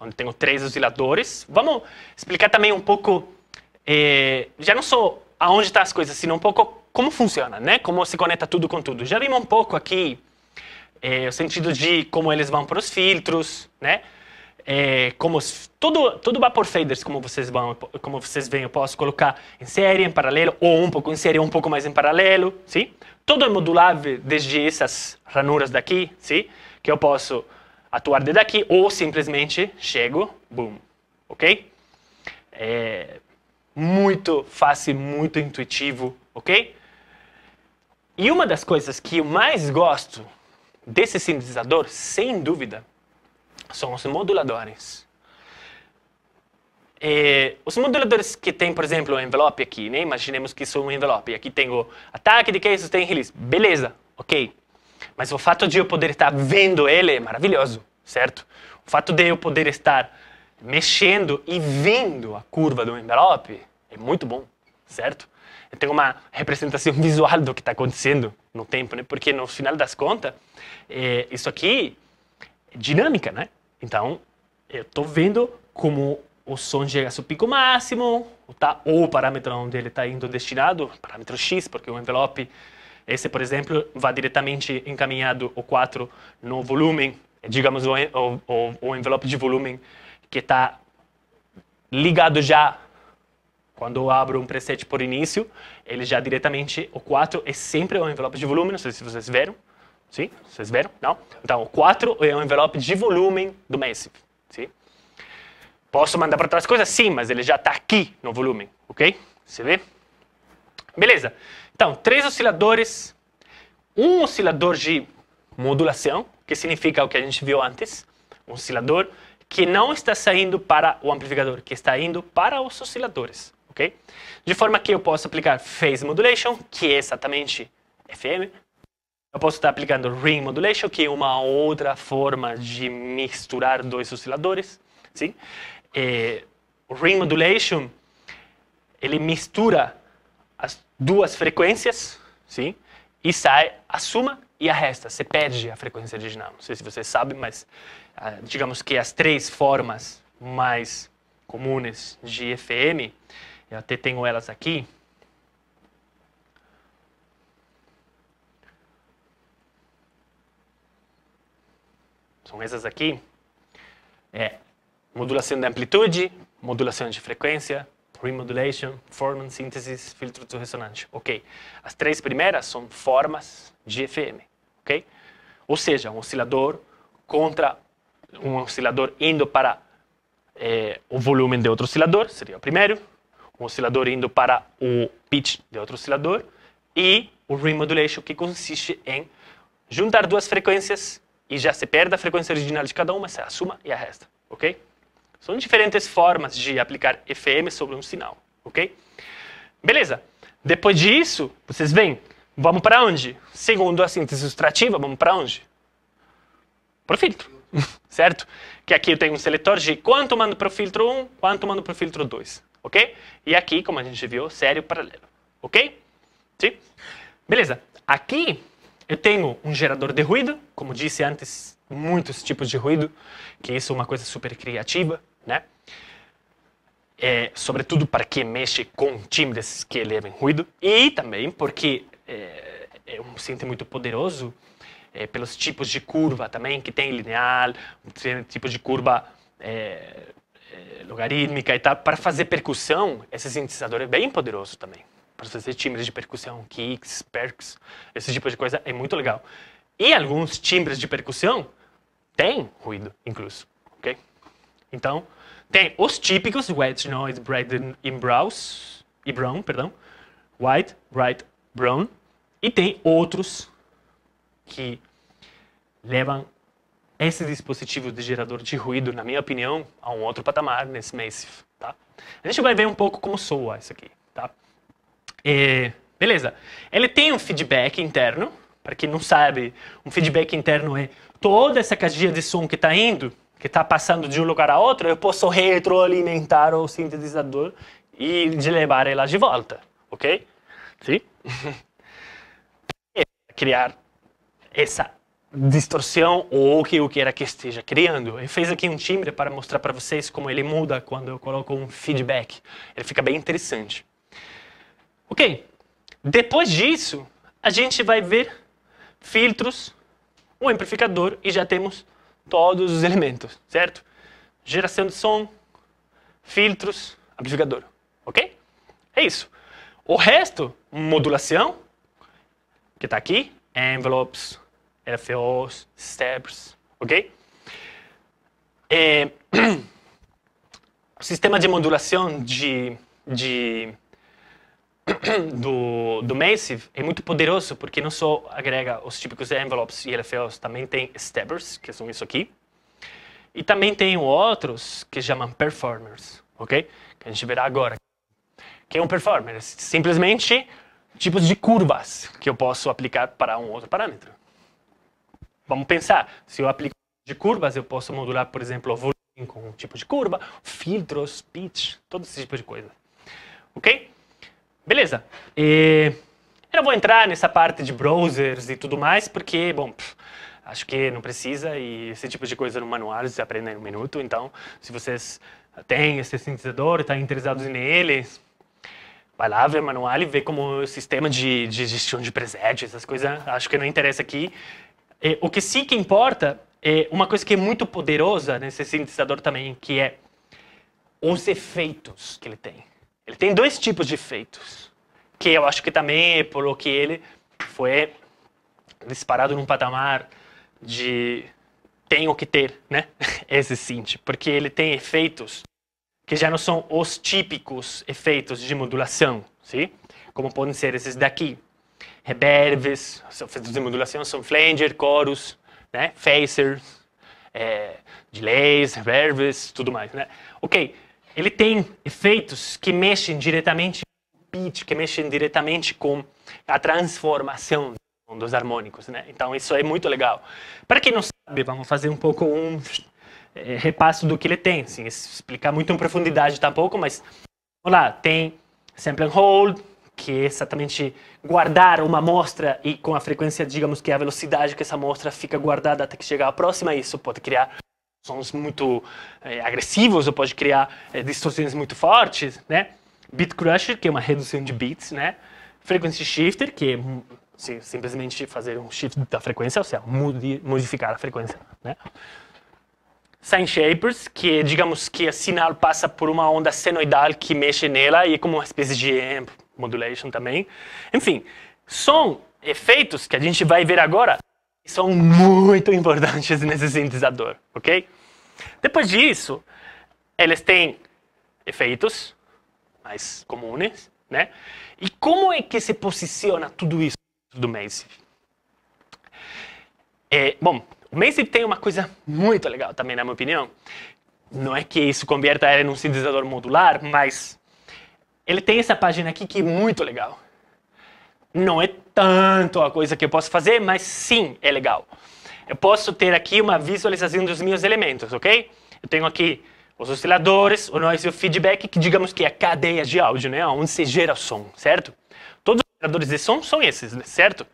Onde tenho três osciladores. Vamos explicar também um pouco, eh, já não só aonde estão tá as coisas, sino um pouco como funciona, né? Como se conecta tudo com tudo. Já vimos um pouco aqui eh, o sentido de como eles vão para os filtros, né? é, como todo todo vapor faders como vocês vão como vocês veem eu posso colocar em série em paralelo ou um pouco em série um pouco mais em paralelo sim todo é modulável desde essas ranuras daqui sim que eu posso atuar de daqui ou simplesmente chego boom ok é muito fácil muito intuitivo ok e uma das coisas que eu mais gosto desse sintetizador sem dúvida são os moduladores. E é, os moduladores que tem, por exemplo, o envelope aqui, né? Imaginemos que isso é um envelope. Aqui tenho ataque de cases, tem release. Beleza, ok. Mas o fato de eu poder estar vendo ele é maravilhoso, certo? O fato de eu poder estar mexendo e vendo a curva do envelope é muito bom, certo? Eu tenho uma representação (laughs) visual do que está acontecendo no tempo, né? Porque no final das contas, é, isso aqui dinâmica, né? Então, eu estou vendo como o som chega ao seu pico máximo, tá, ou o parâmetro onde ele está indo destinado, parâmetro X, porque o envelope, esse, por exemplo, vai diretamente encaminhado o 4 no volume, digamos, o, o, o envelope de volume que está ligado já quando eu abro um preset por início, ele já diretamente, o 4 é sempre o envelope de volume, não sei se vocês viram, Sim? Vocês viram? Não? Então, 4 é um envelope de volume do Massive. Sim? Posso mandar para outras coisas? Sim, mas ele já está aqui no volume. Ok? Você vê? Beleza. Então, três osciladores. Um oscilador de modulação, que significa o que a gente viu antes. Um oscilador que não está saindo para o amplificador, que está indo para os osciladores. ok? De forma que eu posso aplicar phase modulation, que é exatamente FM, eu posso estar aplicando ring modulation, que é uma outra forma de misturar dois osciladores. Sim? Eh, o ring modulation, ele mistura as duas frequências, sim? E sai a soma e a resta. Você perde a frequência original. Não sei se você sabe, mas ah, digamos que as três formas mais comunes de FM, eu até tenho elas aqui, são essas aqui, é modulação de amplitude, modulação de frequência, remodulation, form, síntese, filtro de ressonante. Ok. As três primeiras são formas de FM. Ok? Ou seja, um oscilador contra um oscilador indo para é, o volume de outro oscilador, seria o primeiro, um oscilador indo para o pitch de outro oscilador, e o remodulation, que consiste em juntar duas frequências e já se perde a frequência original de cada uma, se a suma e a resta, ok? São diferentes formas de aplicar FM sobre um sinal, ok? Beleza. Depois disso, vocês veem, vamos para onde? Segundo a síntese extrativa, vamos para onde? Para o filtro, (laughs) certo? Que aqui eu tenho um seletor de quanto mando para o filtro 1, quanto mando para o filtro 2, ok? E aqui, como a gente viu, sério paralelo, ok? Sim? Beleza. Aqui, eu tenho um gerador de ruído, como disse antes, muitos tipos de ruído, que isso é uma coisa super criativa, né? É, sobretudo para quem mexe com timbres que elevem ruído e também porque é, é um cinto muito poderoso é, pelos tipos de curva também que tem linear, um tipo de curva é, é, logarítmica e tal para fazer percussão. Esse sintetizador é bem poderoso também para fazer timbres de percussão, kicks, perks, esse tipo de coisa é muito legal. E alguns timbres de percussão têm ruído incluso, ok? Então, tem os típicos Wedge Noise, Bright e Browns, e Brown, perdão, White, Bright, Brown, e tem outros que levam esse dispositivo de gerador de ruído, na minha opinião, a um outro patamar nesse Massive, tá? A gente vai ver um pouco como soa isso aqui, tá? E, é, beleza. Ele tem um feedback interno. Para quem não sabe, um feedback interno é toda essa caixinha de som que está indo, que está passando de um lugar a outro, eu posso retroalimentar o sintetizador e levar ela de volta, ok? Sim? (laughs) criar essa distorção ou o que eu queira que esteja criando. Ele fez aqui um timbre para mostrar para vocês como ele muda quando eu coloco um feedback. Ele fica bem interessante. Ok, depois disso, a gente vai ver filtros, o um amplificador e já temos todos os elementos, certo? Geração de som, filtros, amplificador, ok? É isso. O resto, modulação, que está aqui, envelopes, FOs, steps, ok? É, (clears throat) sistema de modulação de, de (coughs) do, do Massive é muito poderoso porque não só agrega os típicos envelopes e LFOs, também tem stabbers, que são isso aqui. E também tem outros que chamam performers, ok? Que a gente verá agora. Que é um performer, é simplesmente tipos de curvas que eu posso aplicar para um outro parâmetro. Vamos pensar, se eu aplico de curvas, eu posso modular, por exemplo, o volume com um tipo de curva, filtros, pitch, todo esse tipo de coisa. Ok? Beleza. E eu não vou entrar nessa parte de browsers e tudo mais, porque, bom, pff, acho que não precisa e esse tipo de coisa no manual vocês aprendem em um minuto. Então, se vocês têm esse sintetizador e estão tá interessados nele, vai lá ver o manual e ver como o sistema de, de gestão de presets, essas coisas, acho que não interessa aqui. E, o que sim que importa é uma coisa que é muito poderosa nesse sintetizador também, que é os efeitos que ele tem. Ele tem dois tipos de feitos, que eu acho que também é o que ele foi disparado num patamar de tenho que ter, né? (laughs) Esse synth, porque ele tem efeitos que já não são os típicos efeitos de modulação, sim? Como podem ser esses daqui, reverbs, efeitos de modulação são flanger, chorus, né? Phasers, é, delays, reverbs, tudo mais, né? Ok, ele tem efeitos que mexem diretamente com o pitch, que mexem diretamente com a transformação dos harmônicos, né? Então isso é muito legal. Para quem não sabe, vamos fazer um pouco um é, repasso do que ele tem, sem explicar muito em profundidade tampouco, tá mas vamos lá, tem sample and hold, que é exatamente guardar uma amostra e com a frequência, digamos que é a velocidade que essa amostra fica guardada até que chegar à próxima, isso pode criar sons muito é, agressivos, ou pode criar é, distorções muito fortes, né? Beat crusher, que é uma redução de beats, né? Frequency shifter, que é simplesmente fazer um shift da frequência, ou seja, modificar a frequência, né? Sign shapers, que digamos que o sinal passa por uma onda senoidal que mexe nela e é como uma espécie de amp, eh, modulation também. Enfim, são efeitos que a gente vai ver agora são muito importantes (laughs) nesse sintetizador, ok? Depois disso, eles têm efeitos mais comuns, né? E como é que se posiciona tudo isso do Massive? É, bom, o Massive tem uma coisa muito legal também, na minha opinião. Não é que isso converta ele num sintetizador modular, mas ele tem essa página aqui que é muito legal. Não é tanto a coisa que eu posso fazer, mas sim é legal eu posso ter aqui uma visualização dos meus elementos, ok? Eu tenho aqui os osciladores, o noise e o feedback, que digamos que é a cadeia de áudio, né? Onde se gera o som, certo? Todos os geradores de som são esses, né? certo?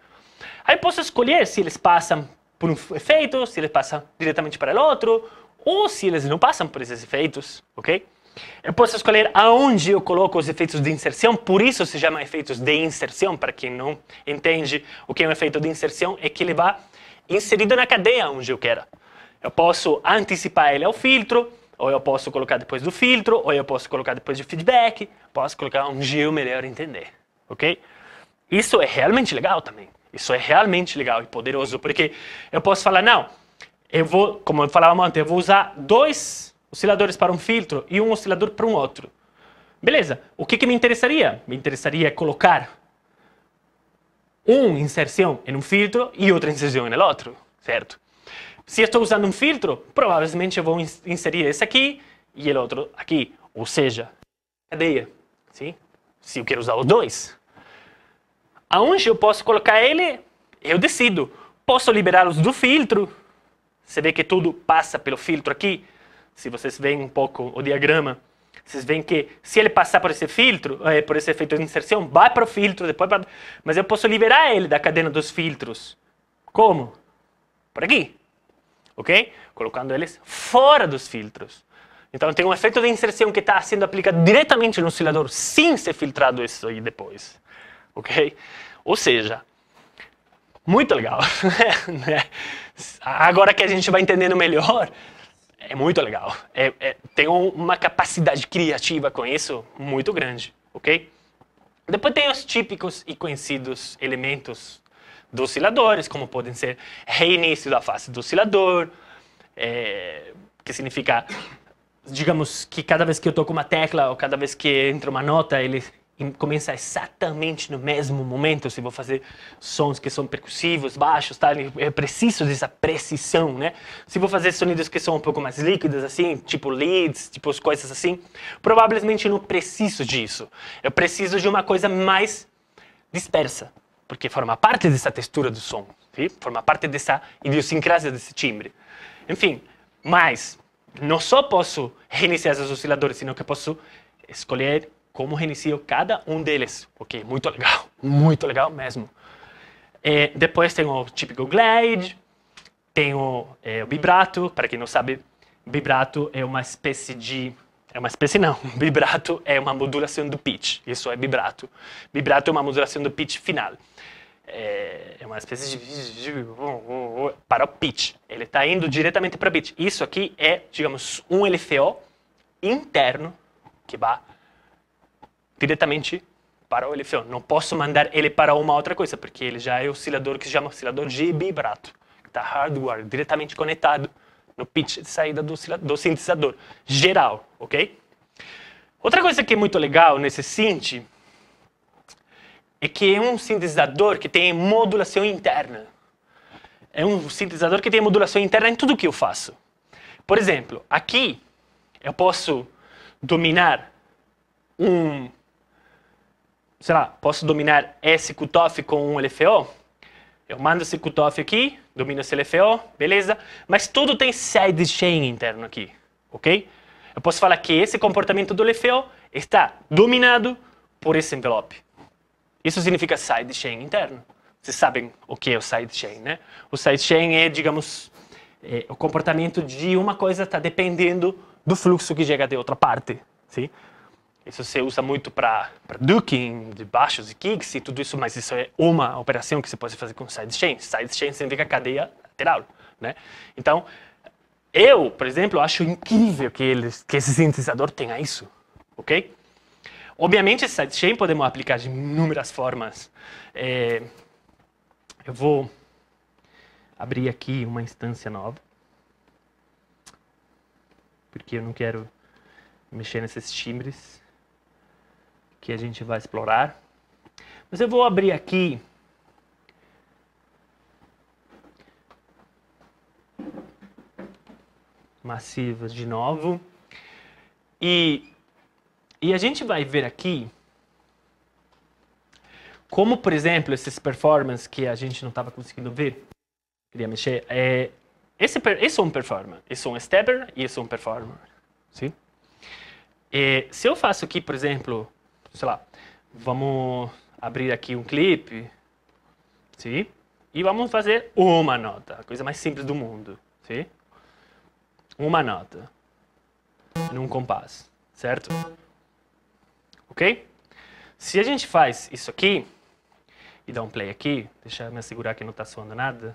Aí posso escolher se eles passam por um efeito, se eles passam diretamente para o outro, ou se eles não passam por esses efeitos, ok? Eu posso escolher aonde eu coloco os efeitos de inserção, por isso se chama efeitos de inserção, para quem não entende o que é um efeito de inserção, é que ele vai inserido na cadeia onde eu quero. Eu posso antecipar ele ao filtro, ou eu posso colocar depois do filtro, ou eu posso colocar depois do feedback, posso colocar onde eu melhor entender, ok? Isso é realmente legal também. Isso é realmente legal e poderoso, porque eu posso falar, não, eu vou, como eu falava antes, eu vou usar dois osciladores para um filtro e um oscilador para um outro. Beleza, o que, que me interessaria? Me interessaria colocar uma inserção em um filtro e outra inserção no outro, certo? Se estou usando um filtro, provavelmente vou inserir esse aqui e o outro aqui, ou seja, cadeia, sim? Se eu quero usar os dois. Aonde eu posso colocar ele, eu decido. Posso liberá-los do filtro. Você vê que tudo passa pelo filtro aqui. Se vocês veem um pouco o diagrama, vocês veem que se ele passar por esse filtro, eh, por esse efeito de inserção, vai para o filtro, depois para... Mas eu posso liberar ele da cadeia dos filtros. Como? Por aqui. Ok? Colocando eles fora dos filtros. Então tem um efeito de inserção que está sendo aplicado diretamente no oscilador, sem ser filtrado isso aí depois. Ok? Ou seja, muito legal. (laughs) Né? Agora que a gente vai entendendo melhor é muito legal. É, é, tem uma capacidade criativa com isso muito grande, ok? Depois tem os típicos e conhecidos elementos dos osciladores, como podem ser reinício da face do oscilador, é, que significa, digamos, que cada vez que eu toco uma tecla ou cada vez que entra uma nota, ele começa exatamente no mesmo momento. Se vou fazer sons que são percussivos, baixos, tá? é preciso dessa precisão, né? Se vou fazer sonidos que são um pouco mais líquidos, assim, tipo leads, tipo coisas assim, provavelmente não preciso disso. Eu preciso de uma coisa mais dispersa, porque forma parte dessa textura do som, sim? forma parte dessa idiosincrasia desse timbre. Enfim, mas não só posso reiniciar esses osciladores, sino que posso escolher como reinicio cada um deles, porque é muito legal, (laughs) muito legal mesmo. É, depois tem o típico glide, tem o, é, o vibrato, para quem não sabe, vibrato é uma espécie de é uma espécie não, vibrato (laughs) é uma modulação do pitch, isso é vibrato. Vibrato é uma modulação do pitch final. É, é uma espécie de para o pitch. Ele está indo diretamente para o pitch. Isso aqui é, digamos, um LFO interno que vai diretamente para o Elefion. Não posso mandar ele para uma outra coisa, porque ele já é oscilador que se chama oscilador de vibrato, que está hardware, diretamente conectado no pitch de saída do, do sintetizador geral, ok? Outra coisa que é muito legal nesse synth é que é um sintetizador que tem modulação interna. É um sintetizador que tem modulação interna em tudo que eu faço. Por exemplo, aqui eu posso dominar um sei lá, posso dominar esse cutoff com um LFO? Eu mando esse cutoff aqui, domino esse LFO, beleza? Mas tudo tem sidechain interno aqui, ok? Eu posso falar que esse comportamento do LFO está dominado por esse envelope. Isso significa sidechain interno. Vocês sabem o que é o sidechain, né? O sidechain é, digamos, é, o comportamento de uma coisa está dependendo do fluxo que chega de outra parte, sim? Isso você usa muito para duking de baixos e kicks e tudo isso, mas isso é uma operação que você pode fazer com sidechain. Sidechain significa cadeia lateral, né? Então, eu, por exemplo, acho incrível que, eles, que esse sintetizador tenha isso, ok? Obviamente, esse sidechain podemos aplicar de inúmeras formas. É, eu vou abrir aqui uma instância nova, porque eu não quero mexer nesses timbres que a gente vai explorar. Mas eu vou abrir aqui massivas de novo. E, e a gente vai ver aqui como, por exemplo, esses performances que a gente não estava conseguindo ver, queria mexer, é, esse, esse é um performer, esse é um stepper e esse é um performer. Sim? E, é, se eu faço aqui, por exemplo, sei lá, vamos abrir aqui um clipe, sim? E vamos fazer uma nota, a coisa mais simples do mundo, sim? Uma nota, num compás, certo? Ok? Se a gente faz isso aqui, e dá um play aqui, deixa eu me assegurar que não está soando nada.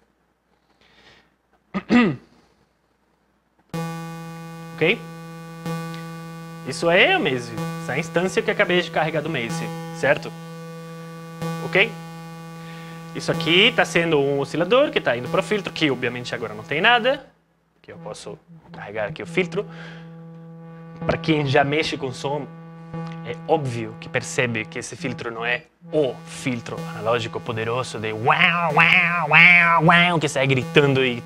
(clears throat) ok? Isso é o Maze. Essa é a instância que acabei de carregar do Maze, certo? Ok? Isso aqui está sendo um oscilador que está indo para o filtro, que obviamente agora não tem nada. Que eu posso carregar aqui o filtro. Para quem já mexe com som, é óbvio que percebe que esse filtro não é o filtro analógico poderoso de uau, uau, uau, uau, que sai gritando e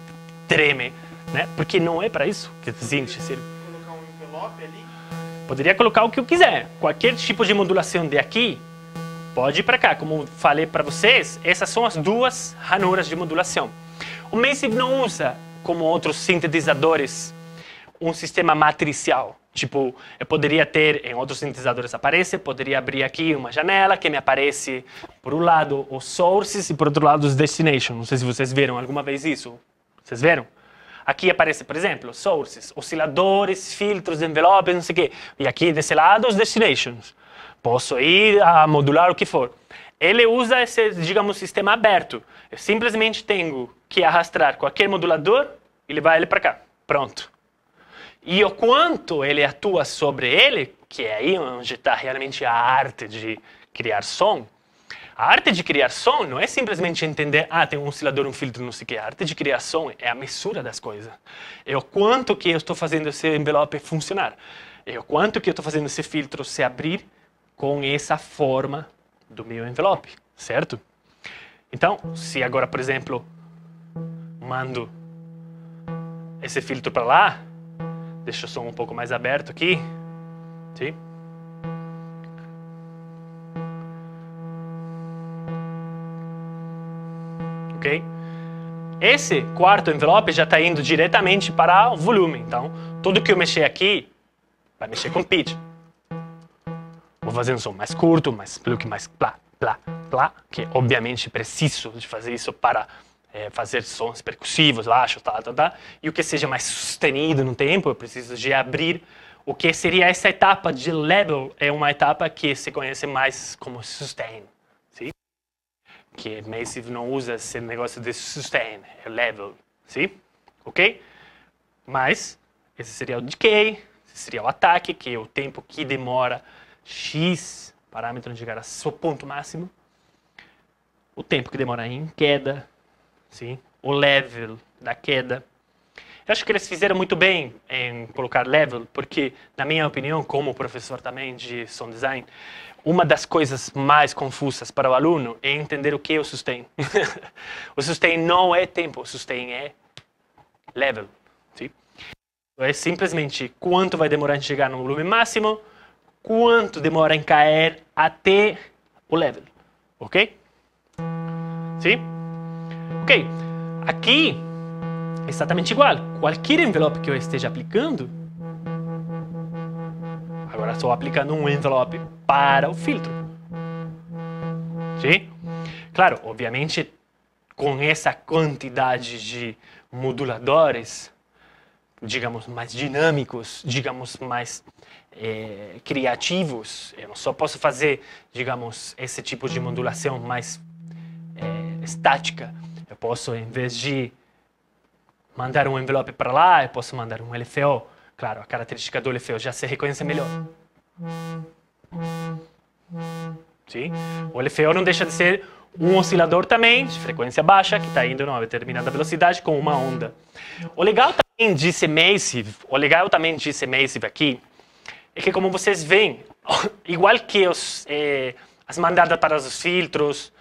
treme, né? Porque não é para isso que existe. Colocar um envelope ali Poderia colocar o que eu quiser. Qualquer tipo de modulação de aqui pode ir para cá. Como falei para vocês, essas são as duas ranuras de modulação. O Massive não usa, como outros sintetizadores, um sistema matricial. Tipo, eu poderia ter, em outros sintetizadores aparece, poderia abrir aqui uma janela que me aparece, por um lado, os sources e por outro lado os destinations. Não sei se vocês viram alguma vez isso. Vocês viram? Aqui aparece, por exemplo, sources, osciladores, filtros, envelopes, não sei o quê. E aqui desse lado, os destinations. Posso ir a modular o que for. Ele usa esse, digamos, sistema aberto. Eu simplesmente tenho que arrastar qualquer modulador e levar ele para cá. Pronto. E o quanto ele atua sobre ele, que é aí onde está realmente a arte de criar som, a arte de criar som não é simplesmente entender, ah, tem um oscilador, um filtro, não sei o que. A arte de criar som é a mesura das coisas. É o quanto que eu estou fazendo esse envelope funcionar. É o quanto que eu estou fazendo esse filtro se abrir com essa forma do meu envelope, certo? Então, se agora, por exemplo, mando esse filtro para lá, deixa o som um pouco mais aberto aqui, sim? ok? Esse quarto envelope já está indo diretamente para o volume, então tudo que eu mexer aqui vai mexer com pitch. Vou fazer um som mais curto, mais pluck, mais plá, plá, plá, que obviamente preciso de fazer isso para é, fazer sons percussivos, baixo, tá, tá, tá, e o que seja mais sustenido no tempo, eu preciso de abrir o que seria essa etapa de level, é uma etapa que se conhece mais como sustain, sim? que Massive não usa esse negócio de sustain, é level, sim? Ok? Mas esse seria o decay, esse seria o ataque, que é o tempo que demora x parâmetro de chegar a seu ponto máximo, o tempo que demora em queda, sim? o level da queda, eu acho que eles fizeram muito bem em colocar level, porque, na minha opinião, como professor também de sound design, uma das coisas mais confusas para o aluno é entender o que é o sustain. (laughs) o sustain não é tempo, o sustain é level. Sim? É simplesmente quanto vai demorar em chegar no volume máximo, quanto demora em cair até o level. Ok? Sim? Ok. Aqui exatamente igual. Qualquer envelope que eu esteja aplicando, agora estou aplicando um envelope para o filtro. Sim? Claro, obviamente, com essa quantidade de moduladores, digamos, mais dinâmicos, digamos, mais é, criativos, eu só posso fazer, digamos, esse tipo de modulação mais é, estática. Eu posso, em vez de mandar um envelope para lá, eu posso mandar um LFO Claro, a característica do LFO já se reconhece melhor. Sim? O LFO não deixa de ser um oscilador também, de frequência baixa, que está indo numa determinada velocidade com uma onda. O legal também disse ser massive, o legal também disse massive aqui, é que como vocês veem, (laughs) igual que os, eh, as mandadas para os filtros,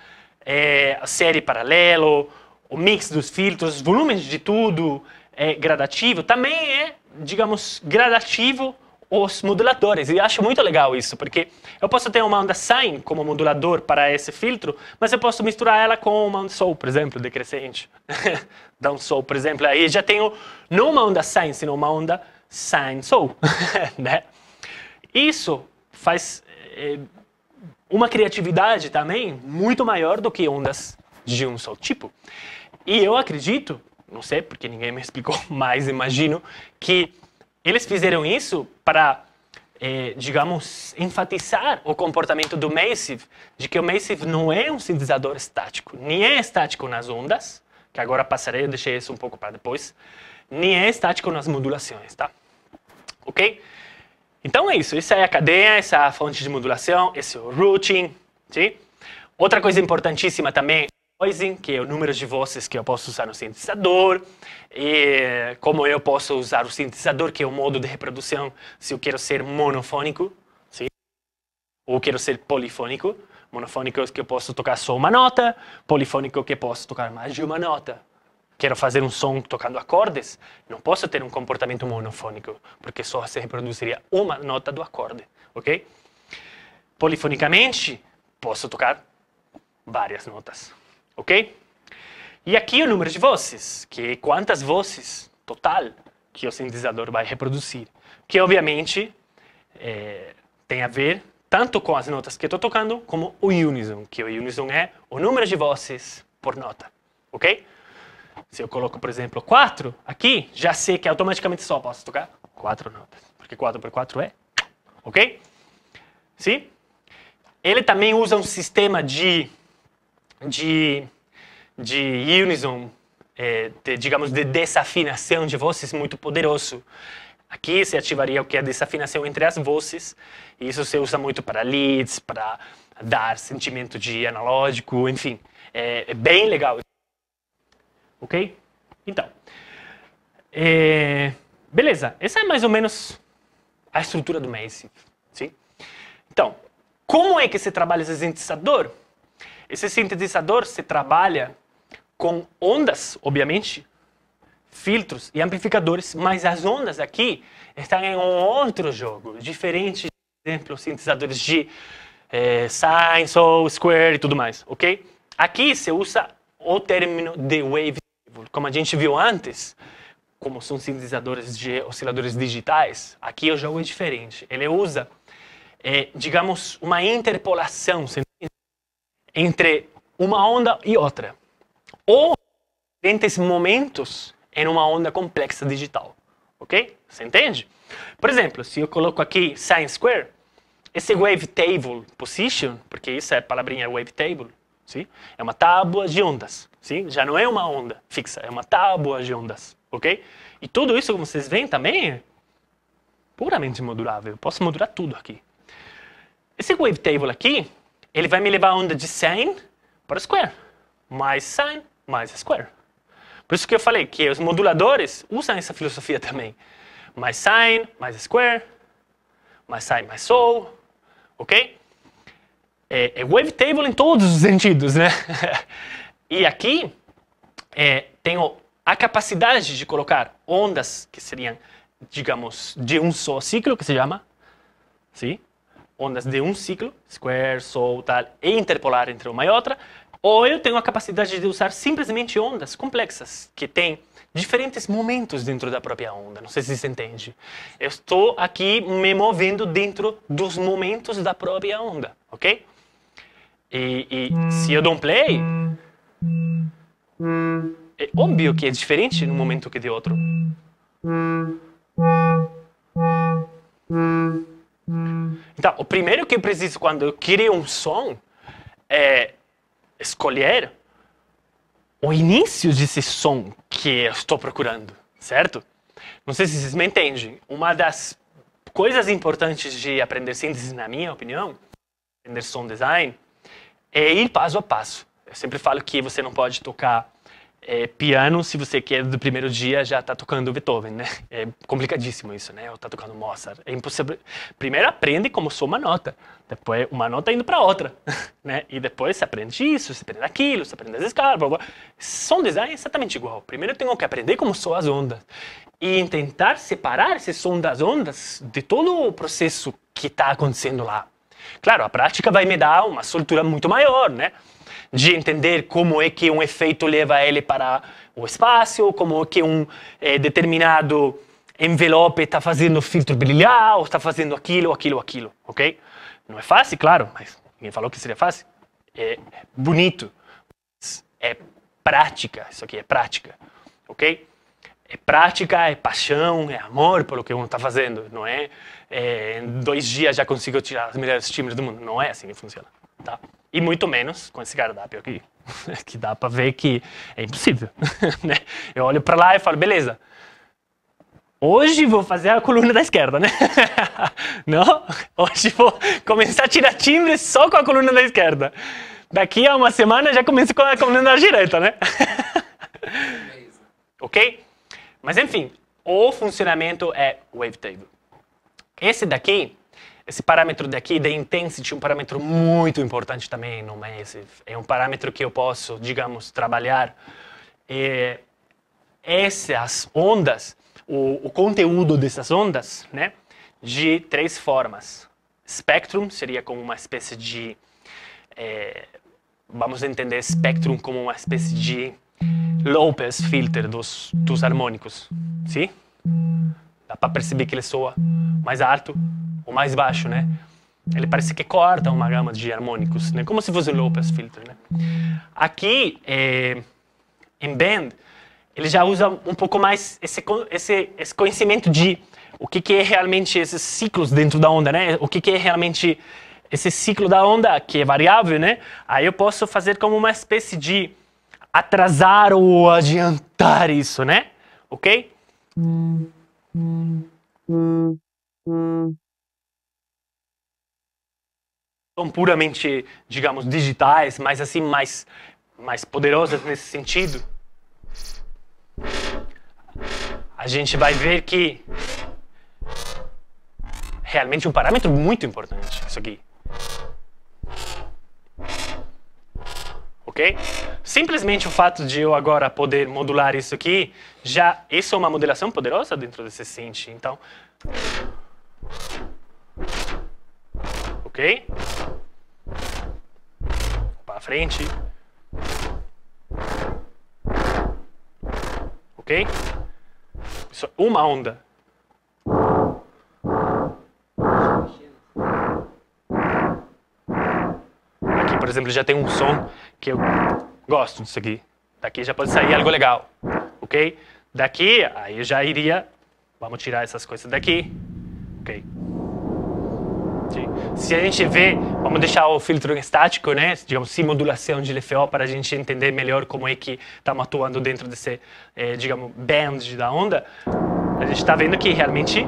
eh, a série paralelo, o mix dos filtros, os volumes de tudo é gradativo, também é, digamos, gradativo os moduladores. E acho muito legal isso, porque eu posso ter uma onda sine como modulador para esse filtro, mas eu posso misturar ela com uma onda soul, por exemplo, decrescente. (laughs) Dá um sol, por exemplo, aí já tenho não uma onda sine, senão uma onda sine soul. (laughs) né? Isso faz é, uma criatividade também muito maior do que ondas de um só tipo. E eu acredito, não sei porque ninguém me explicou, (laughs) mas imagino que eles fizeram isso para, eh, digamos, enfatizar o comportamento do Massive, de que o Massive não é um sintetizador estático, nem é estático nas ondas, que agora passarei, eu deixei isso um pouco para depois, nem é estático nas modulações, tá? Ok? Então é isso, essa é a cadeia, essa é a fonte de modulação, esse é o routing, sim? Outra coisa importantíssima também Voicing, que é o número de vozes que eu posso usar no sintetizador, e como eu posso usar o sintetizador, que é o modo de reprodução, se eu quero ser monofônico, sim? ou quero ser polifônico. Monofônico é que eu posso tocar só uma nota, polifônico é que eu posso tocar mais de uma nota. Quero fazer um som tocando acordes, não posso ter um comportamento monofônico, porque só se reproduziria uma nota do acorde, ok? Polifonicamente, posso tocar várias notas ok? E aqui o número de vozes, que é quantas vozes total que o sintetizador vai reproduzir, que obviamente é, tem a ver tanto com as notas que estou tocando, como o unison, que o unison é o número de vozes por nota, ok? Se eu coloco, por exemplo, 4 aqui, já sei que automaticamente só posso tocar 4 notas, porque 4 por 4 é, ok? Sim? Ele também usa um sistema de de, de unison, é, de, digamos, de desafinação de vozes muito poderoso. Aqui se ativaria o que é a desafinação entre as vozes, e isso se usa muito para leads, para dar sentimento de analógico, enfim. É, é bem legal. Ok? Então. É, beleza, essa é mais ou menos a estrutura do Massive. Sim? Então, como é que se trabalha esse sintetizador? Esse sintetizador se trabalha com ondas, obviamente, filtros e amplificadores, mas as ondas aqui estão em um outro jogo, diferente, por exemplo, sintetizadores de é, eh, sine, soul, square e tudo mais, ok? Aqui se usa o término de wave como a gente viu antes, como são sintetizadores de osciladores digitais, aqui o jogo é diferente. Ele usa, é, digamos, uma interpolação, entre uma onda e outra. Ou diferentes momentos em uma onda complexa digital. Ok? Você entende? Por exemplo, se eu coloco aqui sine square, esse wavetable position, porque isso é a palavrinha wavetable, sim? é uma tábua de ondas. Sim? Já não é uma onda fixa, é uma tábua de ondas. Ok? E tudo isso, como vocês veem também, é puramente modulável. Eu posso modular tudo aqui. Esse wavetable aqui, ele vai me levar a onda de sine para square, mais sine, mais square. Por isso que eu falei que os moduladores usam essa filosofia também. Mais sine, mais square, mais sine, mais sol, ok? É, é wavetable em todos os sentidos, né? (laughs) e aqui é, tenho a capacidade de colocar ondas que seriam, digamos, de um só ciclo, que se chama, sim? ondas de um ciclo, square, sol, tal, e interpolar entre uma e outra, ou eu tenho a capacidade de usar simplesmente ondas complexas, que têm diferentes momentos dentro da própria onda. Não sei se você entende. Eu estou aqui me movendo dentro dos momentos da própria onda, ok? E, e se eu dou um play, é óbvio que é diferente num momento que de outro. Então, o primeiro que eu preciso quando eu crio um som é escolher o início desse som que eu estou procurando, certo? Não sei se vocês me entendem. Uma das coisas importantes de aprender síntese, na minha opinião, aprender som design, é ir passo a passo. Eu sempre falo que você não pode tocar é, piano, se você quer, do primeiro dia já está tocando Beethoven, né? É complicadíssimo isso, né? Ou tá tocando Mozart. É impossível. Primeiro aprende como soma uma nota, depois uma nota indo para outra, (laughs) né? E depois você aprende isso, você aprende aquilo, você aprende as escalas, blá, blá. Som design é exatamente igual. Primeiro eu tenho que aprender como são as ondas e tentar separar esse som das ondas de todo o processo que está acontecendo lá. Claro, a prática vai me dar uma soltura muito maior, né? de entender como é que um efeito leva ele para o espaço, como é que um é, determinado envelope está fazendo o filtro brilhar, ou está fazendo aquilo, aquilo, aquilo, ok? Não é fácil, claro, mas ninguém falou que seria fácil. É bonito, é prática, isso aqui é prática, ok? É prática, é paixão, é amor pelo que um está fazendo, não é, é? Em dois dias já consigo tirar os melhores times do mundo, não é assim que funciona, tá? E muito menos com esse cardápio aqui, (laughs) que dá para ver que é impossível. (laughs) Né? Eu olho para lá e falo, beleza, Hoje vou fazer a coluna da esquerda, né? (laughs) Não? Hoje vou começar a tirar timbre só com a coluna da esquerda. Daqui a uma semana já começo com a coluna da direita, né? ok? Mas enfim, o funcionamento é wavetable. Esse daqui esse parâmetro daqui da intensity é um parâmetro muito importante também no Massive. É um parâmetro que eu posso, digamos, trabalhar. E essas ondas, o, o conteúdo dessas ondas, né, de três formas. Spectrum seria como uma espécie de, é, vamos entender Spectrum como uma espécie de Lopez filter dos, dos harmônicos, sim? Dá para perceber que ele soa mais alto ou mais baixo, né? Ele parece que corta uma gama de harmônicos, né? Como se fosse o Lopez filter, né? Aqui, é, em Band, ele já usa um pouco mais esse, esse, esse conhecimento de o que, que, é realmente esses ciclos dentro da onda, né? O que, que é realmente esse ciclo da onda que é variável, né? Aí eu posso fazer como uma espécie de atrasar ou adiantar isso, né? Ok? Hum. São puramente, digamos, digitais, mas assim, mais, mais poderosas nesse sentido. A gente vai ver que realmente um parâmetro muito importante, isso aqui. Ok? Simplesmente o fato de eu agora poder modular isso aqui, já isso é uma modelação poderosa dentro desse synth. Então, ok? Para frente, ok? Isso é uma onda. Aqui, por exemplo, já tem um som que eu Gosto disso aqui. Daqui já pode sair algo legal, ok? Daqui, aí já iria... Vamos tirar essas coisas daqui, ok? Se a gente vê, vamos deixar o filtro estático, né? Digamos, sim, modulação de LFO para a gente entender melhor como é que estamos atuando dentro desse, eh, digamos, band da onda. A gente está vendo que realmente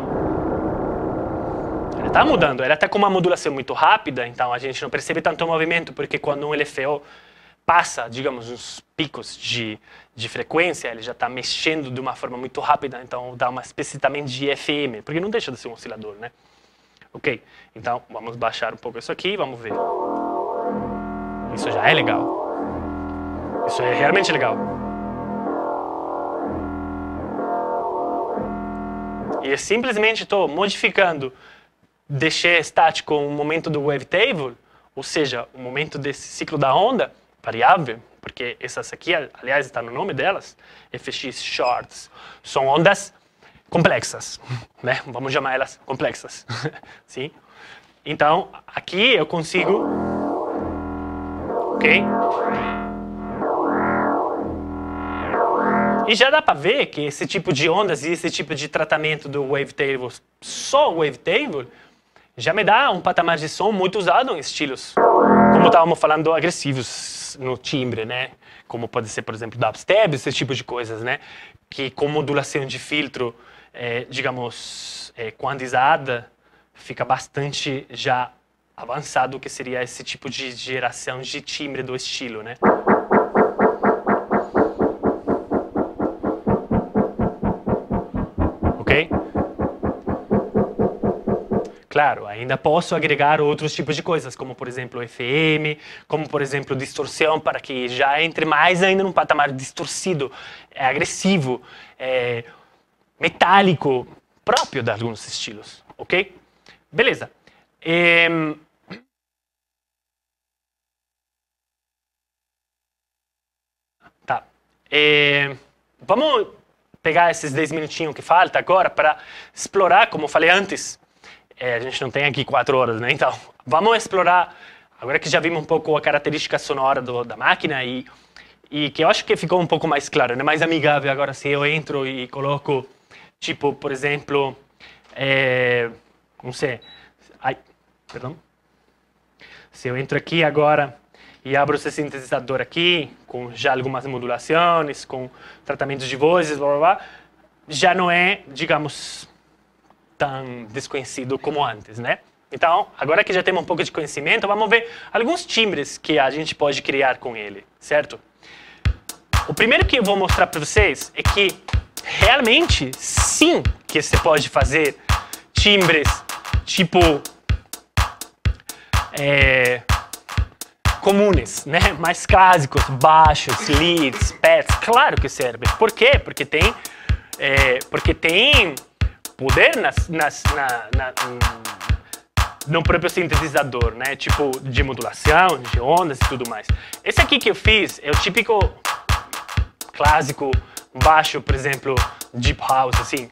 ela está mudando. Ela está com uma modulação muito rápida, então a gente não percebe tanto o movimento, porque quando um LFO passa, digamos, uns picos de, de frequência, ele já está mexendo de uma forma muito rápida, então dá uma especificamente de FM, porque não deixa de ser um oscilador, né? Ok, então vamos baixar um pouco isso aqui, vamos ver. Isso já é legal. Isso é realmente legal. E eu simplesmente estou modificando, deixei estático o um momento do wavetable, ou seja, o um momento desse ciclo da onda, variável, porque essas aqui, aliás, está no nome delas, FX shorts, são ondas complexas, (laughs) né? Vamos chamar elas complexas, (laughs) sim? Então, aqui eu consigo, ok? E já dá para ver que esse tipo de ondas e esse tipo de tratamento do wavetable, só wavetable, já me dá um patamar de som muito usado em estilos, como estávamos falando, agressivos, no timbre, né? Como pode ser, por exemplo, dubstep, esse tipo de coisas, né? Que com modulação de filtro, é, digamos, é, quantizada, fica bastante já avançado o que seria esse tipo de geração de timbre do estilo, né? Claro, ainda posso agregar outros tipos de coisas, como por exemplo FM, como por exemplo distorção, para que já entre mais ainda num patamar distorcido, é, agressivo, é, metálico, próprio de alguns estilos, ok? Beleza. Tá. Vamos pegar esses 10 minutinhos que falta agora para explorar, como falei antes, é, a gente não tem aqui quatro horas, né? Então, (laughs) vamos explorar, agora que já vimos um pouco a característica sonora do, da máquina e, e que eu acho que ficou um pouco mais claro, né? mais amigável agora se eu entro e coloco, tipo, por exemplo, é, não sei, ai, perdão, se eu entro aqui agora e abro esse sintetizador aqui, com já algumas modulações, com tratamentos de vozes, blá, blá, blá, já não é, digamos, tão desconhecido como antes, né? Então, agora que já temos um pouco de conhecimento, vamos ver alguns timbres que a gente pode criar com ele, certo? O primeiro que eu vou mostrar para vocês é que realmente sim que você pode fazer timbres tipo é, comunes, né? Mais clássicos, baixos, leads, pets, claro que serve. Por quê? Porque tem, é, porque tem poder nas, nas, na, na, hum, no próprio sintetizador, né? Tipo, de modulação, de ondas e tudo mais. Esse aqui que eu fiz é o típico clássico baixo, por exemplo, deep house, assim.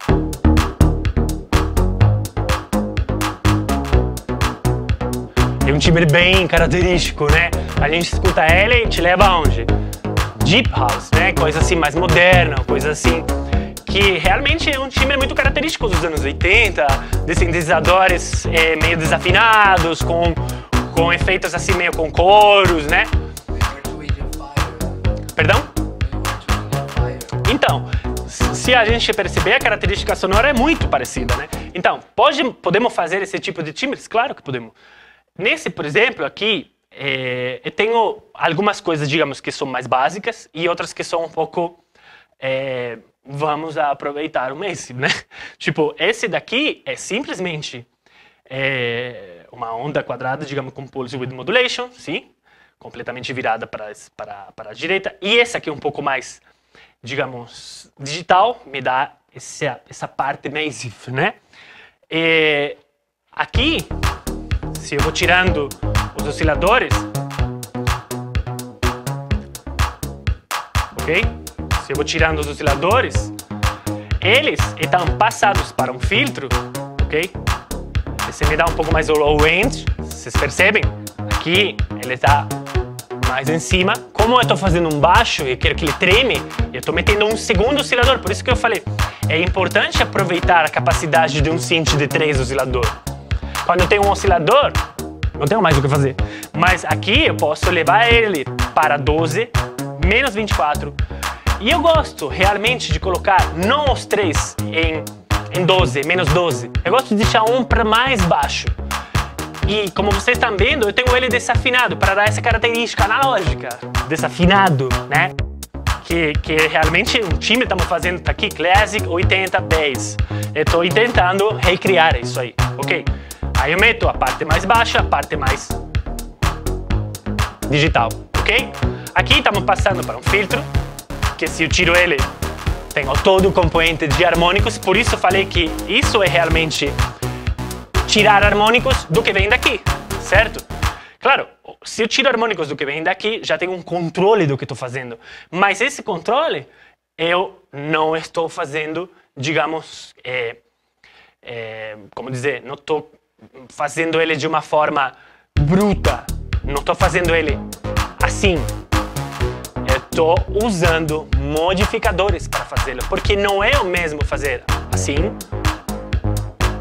É um timbre bem característico, né? A gente escuta ele e te leva aonde? Deep house, né? Coisa assim mais moderna, coisa assim que realmente é um time muito característico dos anos 80, de sintetizadores é, eh, meio desafinados, com, com efeitos assim meio com coros, né? Perdão? Então, se a gente perceber, a característica sonora é muito parecida, né? Então, pode, podemos fazer esse tipo de timbres? Claro que podemos. Nesse, por exemplo, aqui, é, eu tenho algumas coisas, digamos, que são mais básicas e outras que são um pouco é, vamos aproveitar o Messi, né? (laughs) Tipo, esse daqui é simplesmente é, uma onda quadrada, digamos, com pulse width modulation, sim, completamente virada para, para, para a direita. E esse aqui é um pouco mais, digamos, digital, me dá essa, essa parte massive, né? É, aqui, se eu vou tirando os osciladores, ok? eu vou tirando os osciladores, eles estão passados para um filtro, ok? Você me dá um pouco mais o low end, vocês percebem? Aqui ele está mais em cima. Como eu estou fazendo um baixo e quero que ele treme, eu estou metendo um segundo oscilador, por isso que eu falei, é importante aproveitar a capacidade de um synth de três oscilador. Quando eu tenho um oscilador, não tenho mais o que fazer. Mas aqui eu posso levar ele para 12, menos 24, e eu gosto realmente de colocar não os três em, em 12, menos 12. Eu gosto de deixar um para mais baixo. E como vocês estão vendo, eu tenho ele desafinado para dar essa característica analógica. Desafinado, né? Que, que realmente um time estamos fazendo está aqui, Classic 80-10. Eu estou tentando recriar isso aí, ok? Aí eu meto a parte mais baixa, a parte mais digital, ok? Aqui estamos passando para um filtro, porque se eu tiro ele, tenho todo o componente de harmônicos, por isso falei que isso é realmente tirar harmônicos do que vem daqui, certo? Claro, se eu tiro harmônicos do que vem daqui, já tenho um controle do que estou fazendo. Mas esse controle, eu não estou fazendo, digamos, é, é, como dizer, não estou fazendo ele de uma forma bruta. Não estou fazendo ele assim, estou usando modificadores para fazê-lo, porque não é o mesmo fazer assim,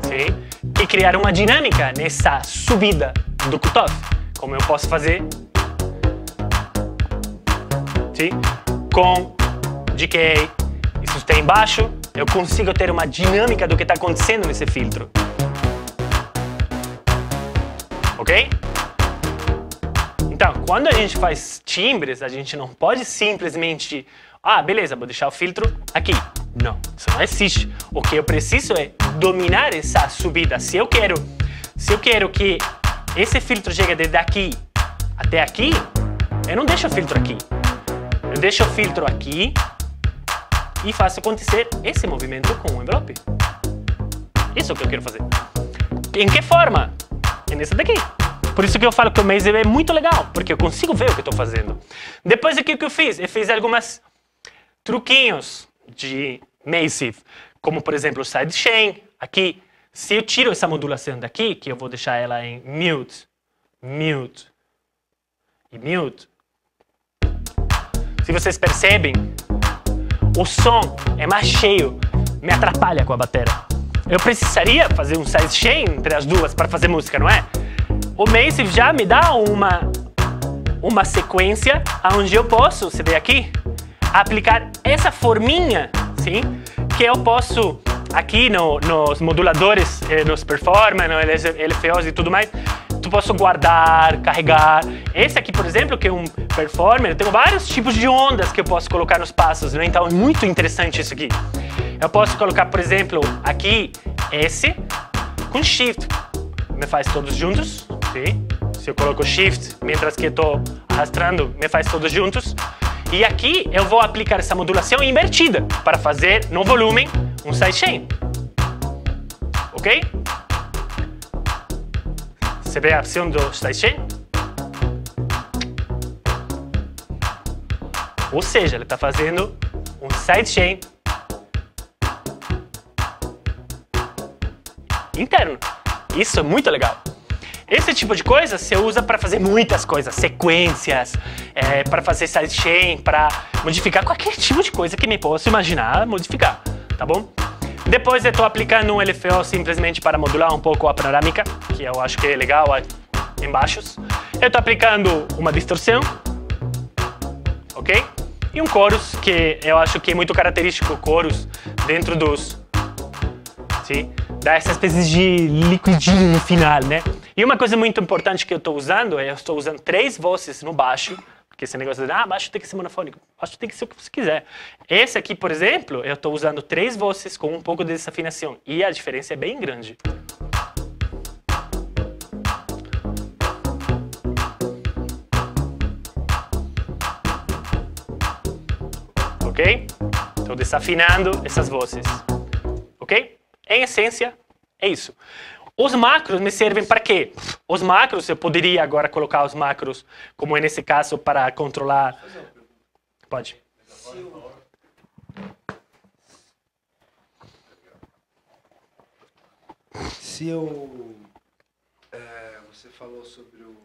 sim, e criar uma dinâmica nessa subida do cutoff, como eu posso fazer, sim, com decay e sustain baixo, eu consigo ter uma dinâmica do que está acontecendo nesse filtro. Ok? Então, quando a gente faz timbres, a gente não pode simplesmente, ah, beleza, vou deixar o filtro aqui. Não, isso não existe. O que eu preciso é dominar essa subida. Se eu quero, se eu quero que esse filtro chegue desde aqui até aqui, eu não deixo o filtro aqui. Eu deixo o filtro aqui e faço acontecer esse movimento com o envelope. Isso é o que eu quero fazer. Em que forma? É nessa daqui. Por isso que eu falo que o Maze é muito legal, porque eu consigo ver o que eu estou fazendo. Depois, o que eu fiz? Eu fiz algumas truquinhos de Massive, como, por exemplo, o sidechain, aqui. Se eu tiro essa modulação daqui, que eu vou deixar ela em mute, mute e mute, se vocês percebem, o som é mais cheio, me atrapalha com a bateria. Eu precisaria fazer um sidechain entre as duas para fazer música, não é? o Mace já me dá uma, uma sequência onde eu posso, você vê aqui, aplicar essa forminha, sim? Que eu posso aqui no, nos moduladores, eh, nos performance, LFOs e tudo mais, tu posso guardar, carregar. Esse aqui, por exemplo, que é um performer, eu tenho vários tipos de ondas que eu posso colocar nos passos, né? Então é muito interessante isso aqui. Eu posso colocar, por exemplo, aqui esse com shift. Me faz todos juntos. Sim? Se eu coloco Shift, mientras que estou arrastando, me faz todos juntos. E aqui eu vou aplicar essa modulação invertida para fazer no volume um sidechain. Ok? Você vê a opção do sidechain? Ou seja, ele está fazendo um sidechain interno. Isso é muito legal. Esse tipo de coisa você usa para fazer muitas coisas, sequências, é, para fazer sidechain, para modificar qualquer tipo de coisa que me possa imaginar modificar, tá bom? Depois eu estou aplicando um LFO simplesmente para modular um pouco a panorâmica, que eu acho que é legal é, em baixos. Eu estou aplicando uma distorção, ok? E um chorus, que eu acho que é muito característico coros chorus dentro dos... Sim? dá essa espécie de liquidinho no final, né? E uma coisa muito importante que eu estou usando é eu estou usando três vozes no baixo, porque esse negócio de, ah, baixo tem que ser monofônico, baixo tem que ser o que você quiser. Esse aqui, por exemplo, eu estou usando três vozes com um pouco de desafinação, e a diferença é bem grande. Ok? Estou desafinando essas vozes. Ok? Em essência, é isso. Os macros me servem para quê? Os macros, eu poderia agora colocar os macros, como é nesse caso, para controlar. Pode. Se eu. É, você falou sobre o.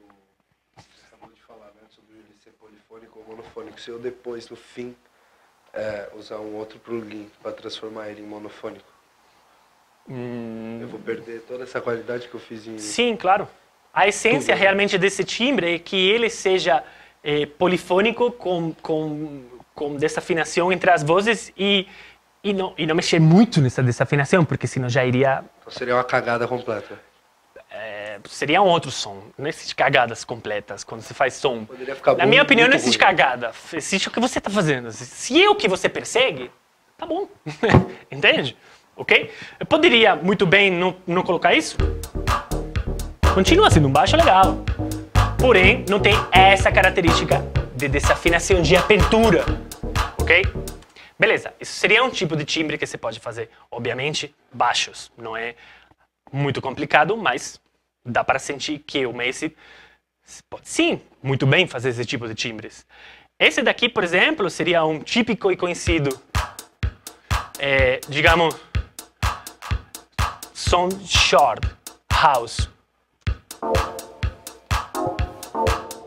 Você acabou de falar, né? Sobre ele ser polifônico ou monofônico. Se eu depois, no fim, é, usar um outro plugin para transformar ele em monofônico Hum... Eu vou perder toda essa qualidade que eu fiz em. Sim, claro. A essência Tudo, realmente desse timbre é que ele seja é, polifônico, com, com, com desafinação entre as vozes e, e, não, e não mexer muito nessa desafinação, porque senão já iria. Então seria uma cagada completa. É, seria um outro som, não existe cagadas completas quando você faz som. Poderia ficar Na minha opinião, não existe ruim. cagada, existe o que você está fazendo. Se é o que você persegue, tá bom. (laughs) Entende? ok? Eu poderia muito bem não, não colocar isso. Continua sendo um baixo legal. Porém, não tem essa característica de desafinação de apertura, ok? Beleza, isso seria um tipo de timbre que você pode fazer. Obviamente, baixos. Não é muito complicado, mas dá para sentir que o Macy pode sim, muito bem fazer esse tipo de timbres. Esse daqui, por exemplo, seria um típico e conhecido, é, digamos, som short house.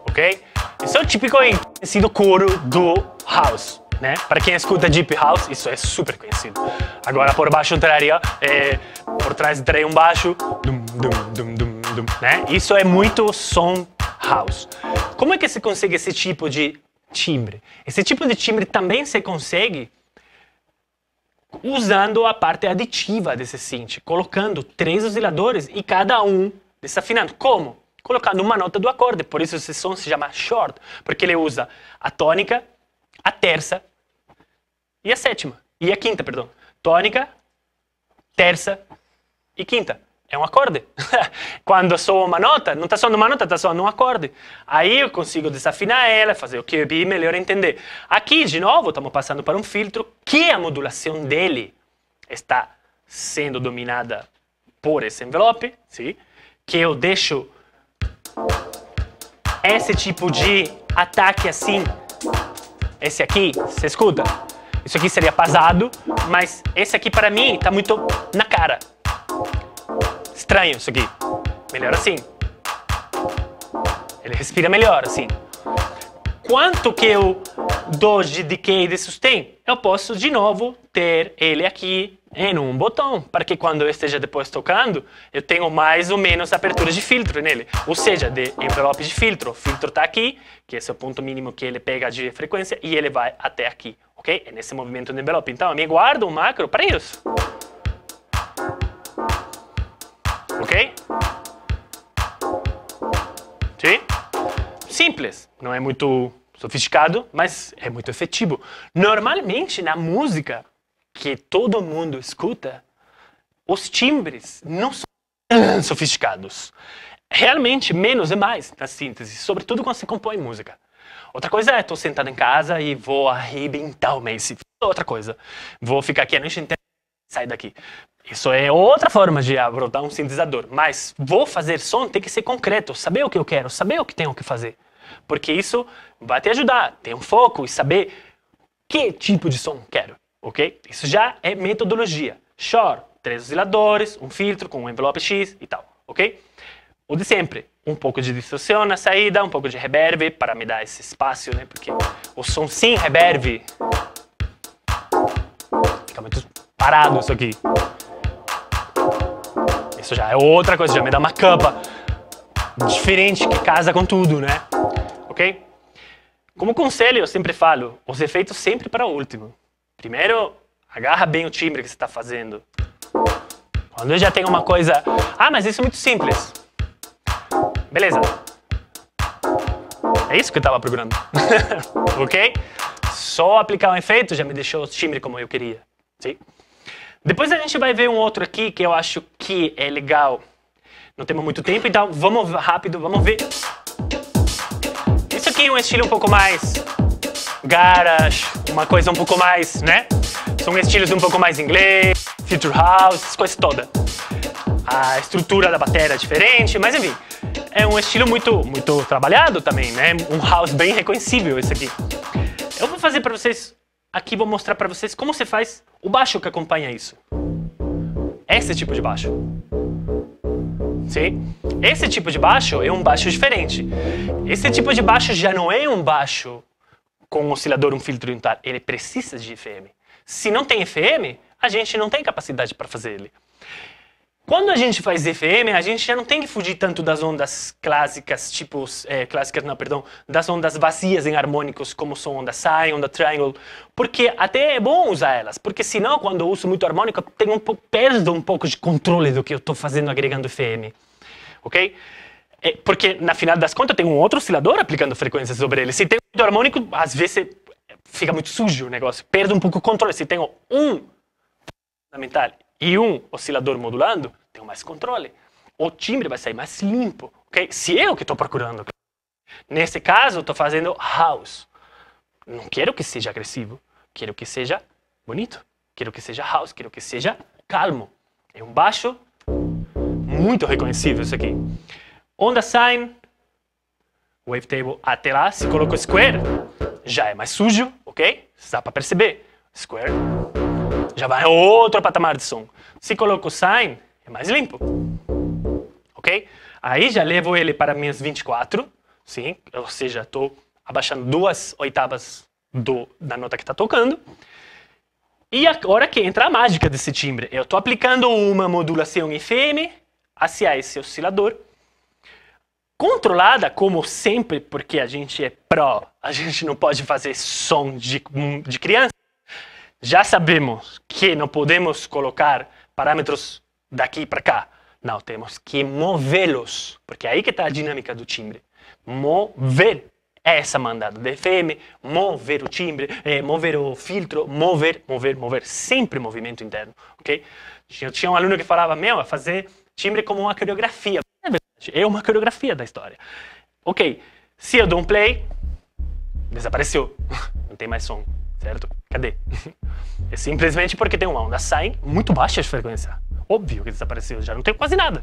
Ok? Isso é o típico e conhecido coro do house, né? Para quem escuta deep house, isso é super conhecido. Agora por baixo entraria, é, por trás entraria um baixo, dum, dum, dum, né? Isso é muito som house. Como é que se consegue esse tipo de timbre? Esse tipo de timbre também se consegue usando a parte aditiva desse synth, colocando três osciladores e cada um desafinando. Como? Colocando uma nota do acorde, por isso esse som se chama short, porque ele usa a tônica, a terça e a sétima. E a quinta, perdão. Tônica, terça e quinta é um acorde. (laughs) Quando soa uma nota, não está soando uma nota, está soando um acorde. Aí eu consigo desafinar ela, fazer o que QB melhor entender. Aqui, de novo, estamos passando para um filtro que a modulação dele está sendo dominada por esse envelope, sim? que eu deixo esse tipo de ataque assim, esse aqui, você escuta? Isso aqui seria passado, mas esse aqui para mim está muito na cara. Estranho isso aqui. Melhor assim. Ele respira melhor assim. Quanto que eu dou de decay de sustain? Eu posso, de novo, ter ele aqui em um botão, para que quando eu esteja depois tocando, eu tenho mais ou menos apertura de filtro nele, ou seja, de envelope de filtro. O filtro está aqui, que esse é o ponto mínimo que ele pega de frequência, e ele vai até aqui, ok? É nesse movimento do envelope. Então, eu me guardo um macro para isso. Sim? Simples, não é muito sofisticado, mas é muito efetivo. Normalmente, na música que todo mundo escuta, os timbres não são sofisticados. Realmente, menos é mais na síntese, sobretudo quando se compõe música. Outra coisa é, estou sentado em casa e vou arrebentar o Macy. Outra coisa, vou ficar aqui a noite inteira sair daqui. Isso é outra forma de abordar um sintetizador. Mas vou fazer som tem que ser concreto, saber o que eu quero, saber o que tenho que fazer. Porque isso vai te ajudar, ter um foco e saber que tipo de som quero, ok? Isso já é metodologia. Shore, três osciladores, um filtro com um envelope X e tal, ok? O de sempre, um pouco de distorção na saída, um pouco de reverb para me dar esse espaço, né? Porque o som sem reverb fica muito parado isso aqui. Isso já é outra coisa, já me dá uma campa diferente que casa com tudo, né? Ok? Como conselho, eu sempre falo, os efeitos sempre para o último. Primeiro, agarra bem o timbre que você está fazendo. Quando eu já tenho uma coisa... Ah, mas isso é muito simples. Beleza. É isso que eu estava procurando. (laughs) ok? Só aplicar um efeito já me deixou o timbre como eu queria. Sim? Depois a gente vai ver um outro aqui que eu acho que é legal. Não temos muito tempo, então vamos rápido, vamos ver. Isso aqui é um estilo um pouco mais garage, uma coisa um pouco mais, né? São estilos um pouco mais inglês, future house, essas coisas todas. A estrutura da bateria é diferente, mas enfim. É um estilo muito, muito trabalhado também, né? Um house bem reconhecível esse aqui. Eu vou fazer para vocês, aqui vou mostrar para vocês como você faz o baixo é que acompanha isso. Esse tipo de baixo. Sim? Esse tipo de baixo é um baixo diferente. Esse tipo de baixo já não é um baixo com um oscilador, um filtro unitário. Ele precisa de FM. Se não tem FM, a gente não tem capacidade para fazer ele. Quando a gente faz FM, a gente já não tem que fugir tanto das ondas clássicas, tipo, é, clássicas não, perdão, das ondas vazias em harmônicos, como são onda sine, onda triangle, porque até é bom usar elas, porque senão, quando eu uso muito harmônico, eu um pouco, perdo um pouco de controle do que eu estou fazendo agregando FM, ok? É, porque, na final das contas, tenho um outro oscilador aplicando frequências sobre ele. Se tem muito harmônico, às vezes fica muito sujo o negócio, perde um pouco o controle. Se tenho um fundamental e um oscilador modulando, tenho mais controle. O timbre vai sair mais limpo, ok? Se eu que estou procurando. Nesse caso, estou fazendo house. Não quero que seja agressivo, quero que seja bonito, quero que seja house, quero que seja calmo. É um baixo muito reconhecível isso aqui. Onda sine, wavetable até lá, se colocou square, já é mais sujo, ok? Dá para perceber. Square já vai outro patamar de som. Se coloco sine, é mais limpo. Ok? Aí já levo ele para minhas 24, sim, ou seja, estou abaixando duas oitavas do, da nota que está tocando. E agora que entra a mágica desse timbre, eu estou aplicando uma modulação FM hacia esse oscilador, controlada como sempre, porque a gente é pró, a gente não pode fazer som de, de criança já sabemos que não podemos colocar parâmetros daqui para cá. Não, temos que movê-los, porque é aí que está a dinâmica do timbre. Mover é essa mandada de FM, mover o timbre, é, mover o filtro, mover, mover, mover, sempre movimento interno, ok? Eu tinha um aluno que falava, meu, é fazer timbre como uma coreografia. É verdade, é uma coreografia da história. Ok, se eu dou um play, desapareceu, (laughs) não tem mais som certo? Cadê? (laughs) É simplesmente porque tem uma onda saem muito baixa de frequência. Óbvio que desapareceu, já não tem quase nada.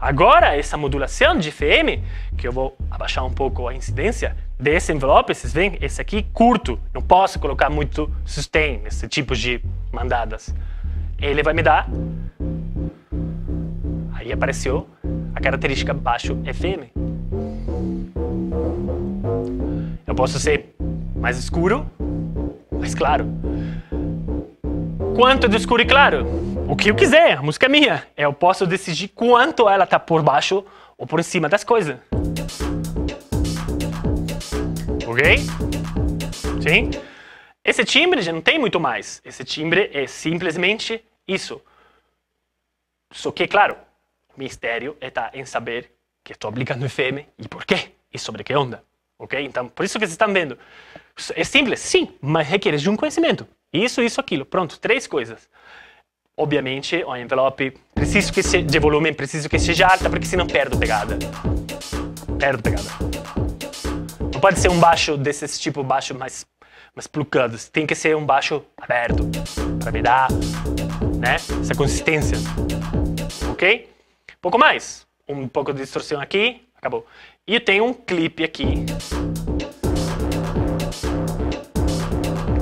Agora, essa modulação de FM, que eu vou abaixar um pouco a incidência desse envelope, vocês veem, esse aqui curto, não posso colocar muito sustain nesse tipo de mandadas. Ele vai me dar... Aí apareceu a característica baixo FM. Eu posso ser mais escuro mais claro. Quanto do escuro e claro? O que eu quiser, a música é minha. Eu posso decidir quanto ela tá por baixo ou por cima das coisas. Ok? Sim? Esse timbre já não tem muito mais. Esse timbre é simplesmente isso. Só que, claro, o mistério está é em saber que estou aplicando FM e por quê e sobre que onda. Ok? Então, por isso que vocês estão vendo. É simples? Sim, mas requer de um conhecimento. Isso, isso, aquilo. Pronto, três coisas. Obviamente, o envelope, preciso que se, de volume, preciso que seja alta, porque senão perdo pegada. Perdo pegada. Não pode ser um baixo desse tipo baixo mais, mais plucados. Tem que ser um baixo aberto, para me dar né, essa consistência. Ok? Pouco mais. Um pouco de distorção aqui, acabou. E eu tenho um clipe aqui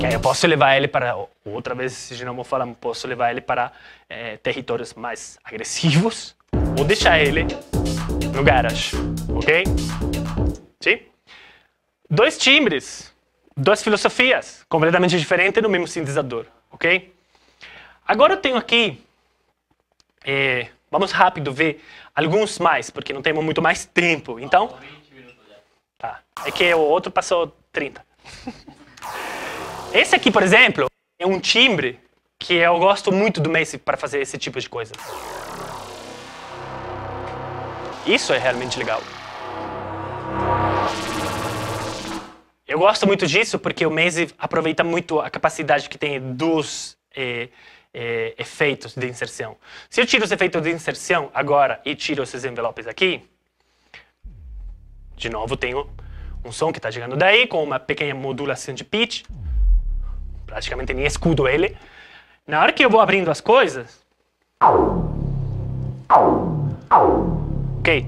que aí eu posso levar ele para. Outra vez, se não vou falar, posso levar ele para é, territórios mais agressivos ou deixar ele no garage, ok? Sim? Dois timbres, duas filosofias completamente diferentes no mesmo sintetizador, ok? Agora eu tenho aqui. É, vamos rápido ver alguns mais, porque não temos muito mais tempo. Então. Tá. É que o outro passou 30. (laughs) Esse aqui, por exemplo, é um timbre que eu gosto muito do Macy para fazer esse tipo de coisa. Isso é realmente legal. Eu gosto muito disso porque o Macy aproveita muito a capacidade que tem dos eh, eh, efeitos de inserção. Se eu tiro os efeitos de inserção agora e tiro esses envelopes aqui, de novo tenho um som que está chegando daí com uma pequena modulação de pitch praticamente nem escudo ele. Na hora que eu vou abrindo as coisas. Ok.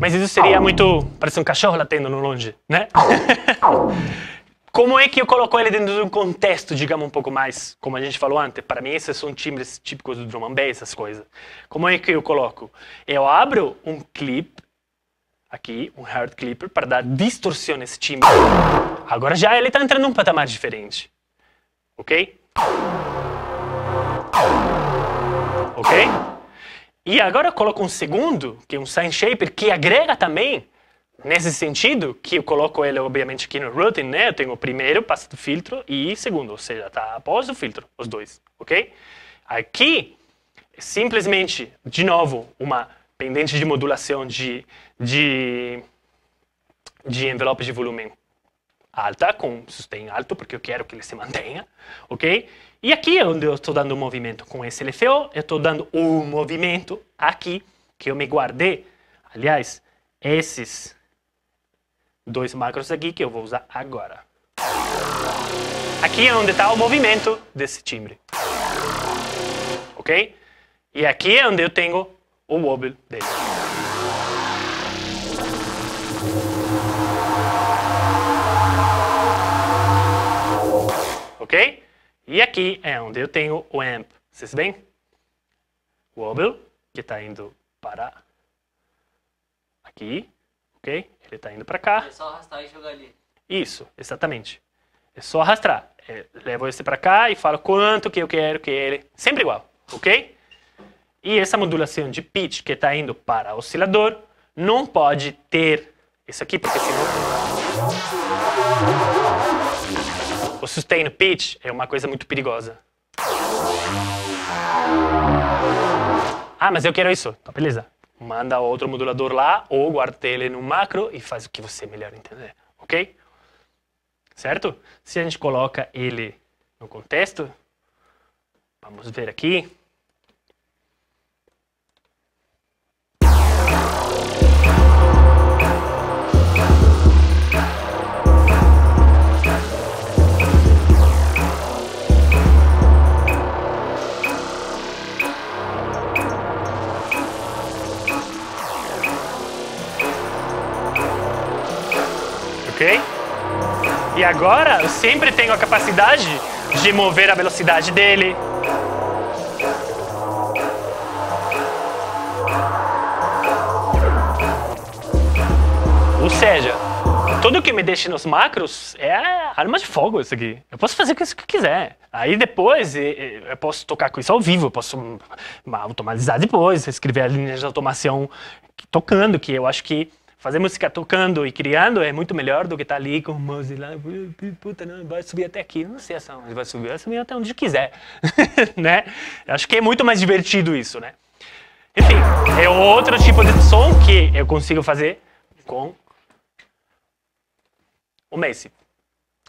Mas isso seria muito. Parece um cachorro latendo no longe, né? (laughs) Como é que eu coloco ele dentro de um contexto, digamos, um pouco mais, como a gente falou antes? Para mim, esses são timbres típicos do drum and bass, essas coisas. Como é que eu coloco? Eu abro um clip, aqui, um hard clipper, para dar distorção nesse timbre. Agora já ele está entrando num patamar diferente. Ok? Ok? E agora eu coloco um segundo, que é um sign shaper, que agrega também nesse sentido, que eu coloco ele obviamente aqui no routing, né? Eu tenho o primeiro, passa do filtro, e segundo, ou seja, está após o filtro, os dois, ok? Aqui, simplesmente, de novo, uma pendente de modulação de, de, de envelope de volume alta, com sustain alto, porque eu quero que ele se mantenha, ok? E aqui é onde eu estou dando um movimento com esse LFO, eu estou dando um movimento aqui, que eu me guardei. Aliás, esses dois macros aqui que eu vou usar agora. Aqui é onde está o movimento desse timbre. Ok? E aqui é onde eu tenho o wobble dele. ok? E aqui é onde eu tenho o amp, vocês O Wobble, que está indo para aqui, ok? Ele está indo para cá. É só arrastar e jogar ali. Isso, exatamente. É só arrastar. É, levo esse para cá e falo quanto que eu quero que ele... Sempre igual, ok? E essa modulação de pitch que está indo para o oscilador não pode ter isso aqui, porque senão sustain pitch é uma coisa muito perigosa. Ah, mas eu quero isso. Então, beleza. Manda outro modulador lá ou guarda ele no macro e faz o que você melhor entender, ok? Certo? Se a gente coloca ele no contexto, vamos ver aqui. ok? E agora eu sempre tenho a capacidade de mover a velocidade dele. Ou seja, tudo que me deixa nos macros é arma de fogo isso aqui. Eu posso fazer com isso que eu quiser. Aí depois eu posso tocar com isso ao vivo, eu posso hum, automatizar depois, escrever a linha de automação tocando, que eu acho que fazer música tocando e criando é muito melhor do que estar tá ali com o mouse assim lá, puta, não, vai subir até aqui, não sei essa onde vai subir, vai subir até onde quiser, (laughs) né? Acho que é muito mais divertido isso, né? Enfim, é outro tipo de som que eu consigo fazer com o Messi,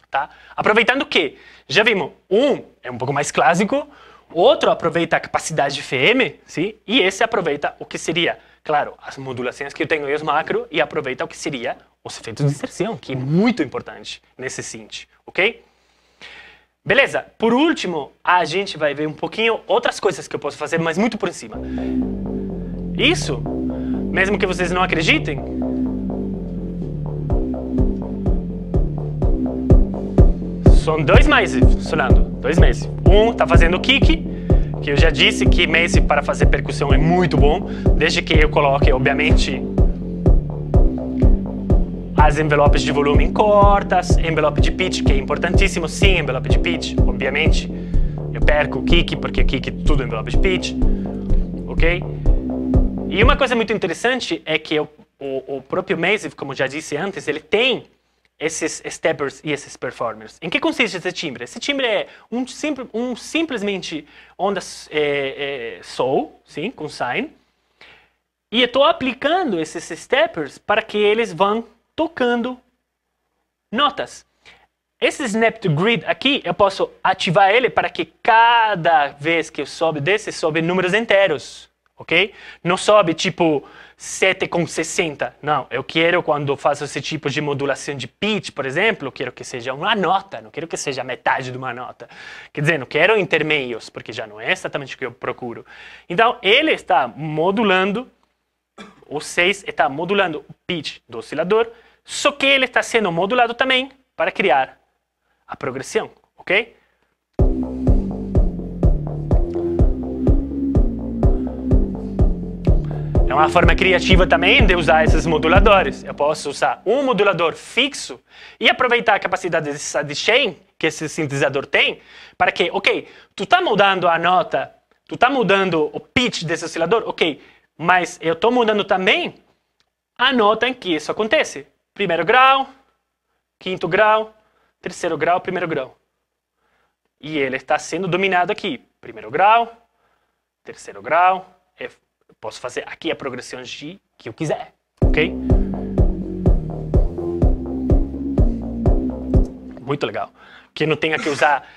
tá? Aproveitando que já vimos, um é um pouco mais clássico, outro aproveita a capacidade de FM, sim? e esse aproveita o que seria claro, as modulações que eu tenho e é os macro e aproveita o que seria os efeitos de inserção, que é uhum. muito importante nesse synth, ok? Beleza, por último, a gente vai ver um pouquinho outras coisas que eu posso fazer, mas muito por cima. Isso, mesmo que vocês não acreditem, são dois meses sonando, dois meses. Um tá fazendo kick, que eu já disse que Mace para fazer percussão é muito bom, desde que eu coloque, obviamente, as envelopes de volume em cortas, envelope de pitch, que é importantíssimo, sim, envelope de pitch, obviamente. Eu perco o kick, porque kick é tudo envelope de pitch, ok? E uma coisa muito interessante é que o, o, o próprio Mace, como já disse antes, ele tem esses steppers e esses performers. Em que consiste esse timbre? Esse timbre é um, um simplesmente onda é, é, soul, sim, com sine, e eu estou aplicando esses steppers para que eles vão tocando notas. Esse snap to grid aqui, eu posso ativar ele para que cada vez que eu sobe desse, sobe números inteiros, ok? Não sobe tipo com 60. Não, eu quero, quando faço esse tipo de modulação de pitch, por exemplo, eu quero que seja uma nota, não quero que seja metade de uma nota. Quer dizer, não quero intermeios, porque já não é exatamente o que eu procuro. Então, ele está modulando, o 6 está modulando o pitch do oscilador, só que ele está sendo modulado também para criar a progressão, ok? É uma forma criativa também de usar esses moduladores. Eu posso usar um modulador fixo e aproveitar a capacidade de sidechain que esse sintetizador tem para que, ok, tu está mudando a nota, tu está mudando o pitch desse oscilador, ok, mas eu estou mudando também a nota em que isso acontece. Primeiro grau, quinto grau, terceiro grau, primeiro grau. E ele está sendo dominado aqui. Primeiro grau, terceiro grau, Posso fazer aqui a é progressão de que eu quiser, ok? Muito legal. Que não tenha que usar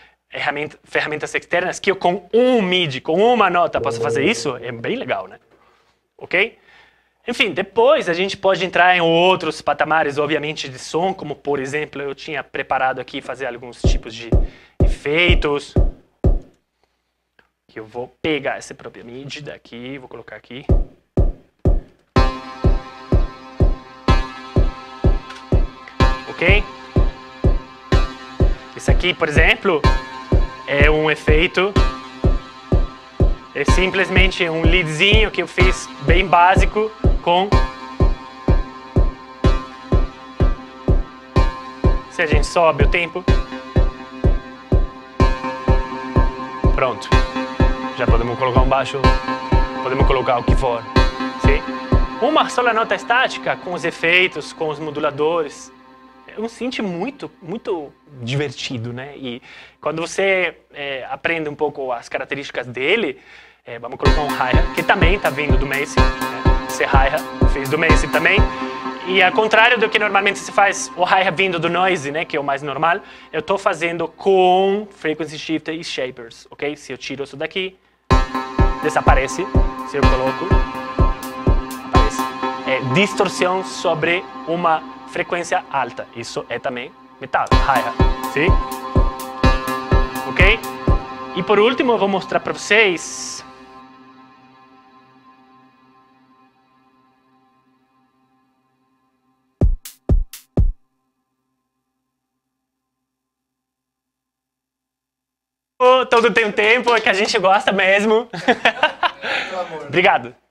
ferramentas externas, que eu com um MIDI, com uma nota, posso fazer isso, é bem legal, né? Ok? Enfim, depois a gente pode entrar em outros patamares, obviamente, de som, como, por exemplo, eu tinha preparado aqui fazer alguns tipos de efeitos, que eu vou pegar essa própria MIDI daqui, vou colocar aqui. Ok? Isso aqui, por exemplo, é um efeito. É simplesmente um leadzinho que eu fiz bem básico com se a gente sobe o tempo. Pronto já podemos colocar um baixo, podemos colocar o que for. Sim? Uma sola nota estática com os efeitos, com os moduladores. É um synth muito, muito divertido, né? E quando você é, aprende um pouco as características dele, é, vamos colocar um hi que também está vindo do Macy. Né? Esse hi fez do Macy também. E ao contrário do que normalmente se faz o hi vindo do noise, né, que é o mais normal, eu estou fazendo com frequency shifter e shapers, ok? Se eu tiro isso daqui, desaparece. Se eu coloco, aparece. É distorção sobre uma frequência alta. Isso é também metal, hi Sim? Ok? E por último, eu vou mostrar para vocês todo tem um tempo, é que a gente gosta mesmo. É, (laughs) Obrigado.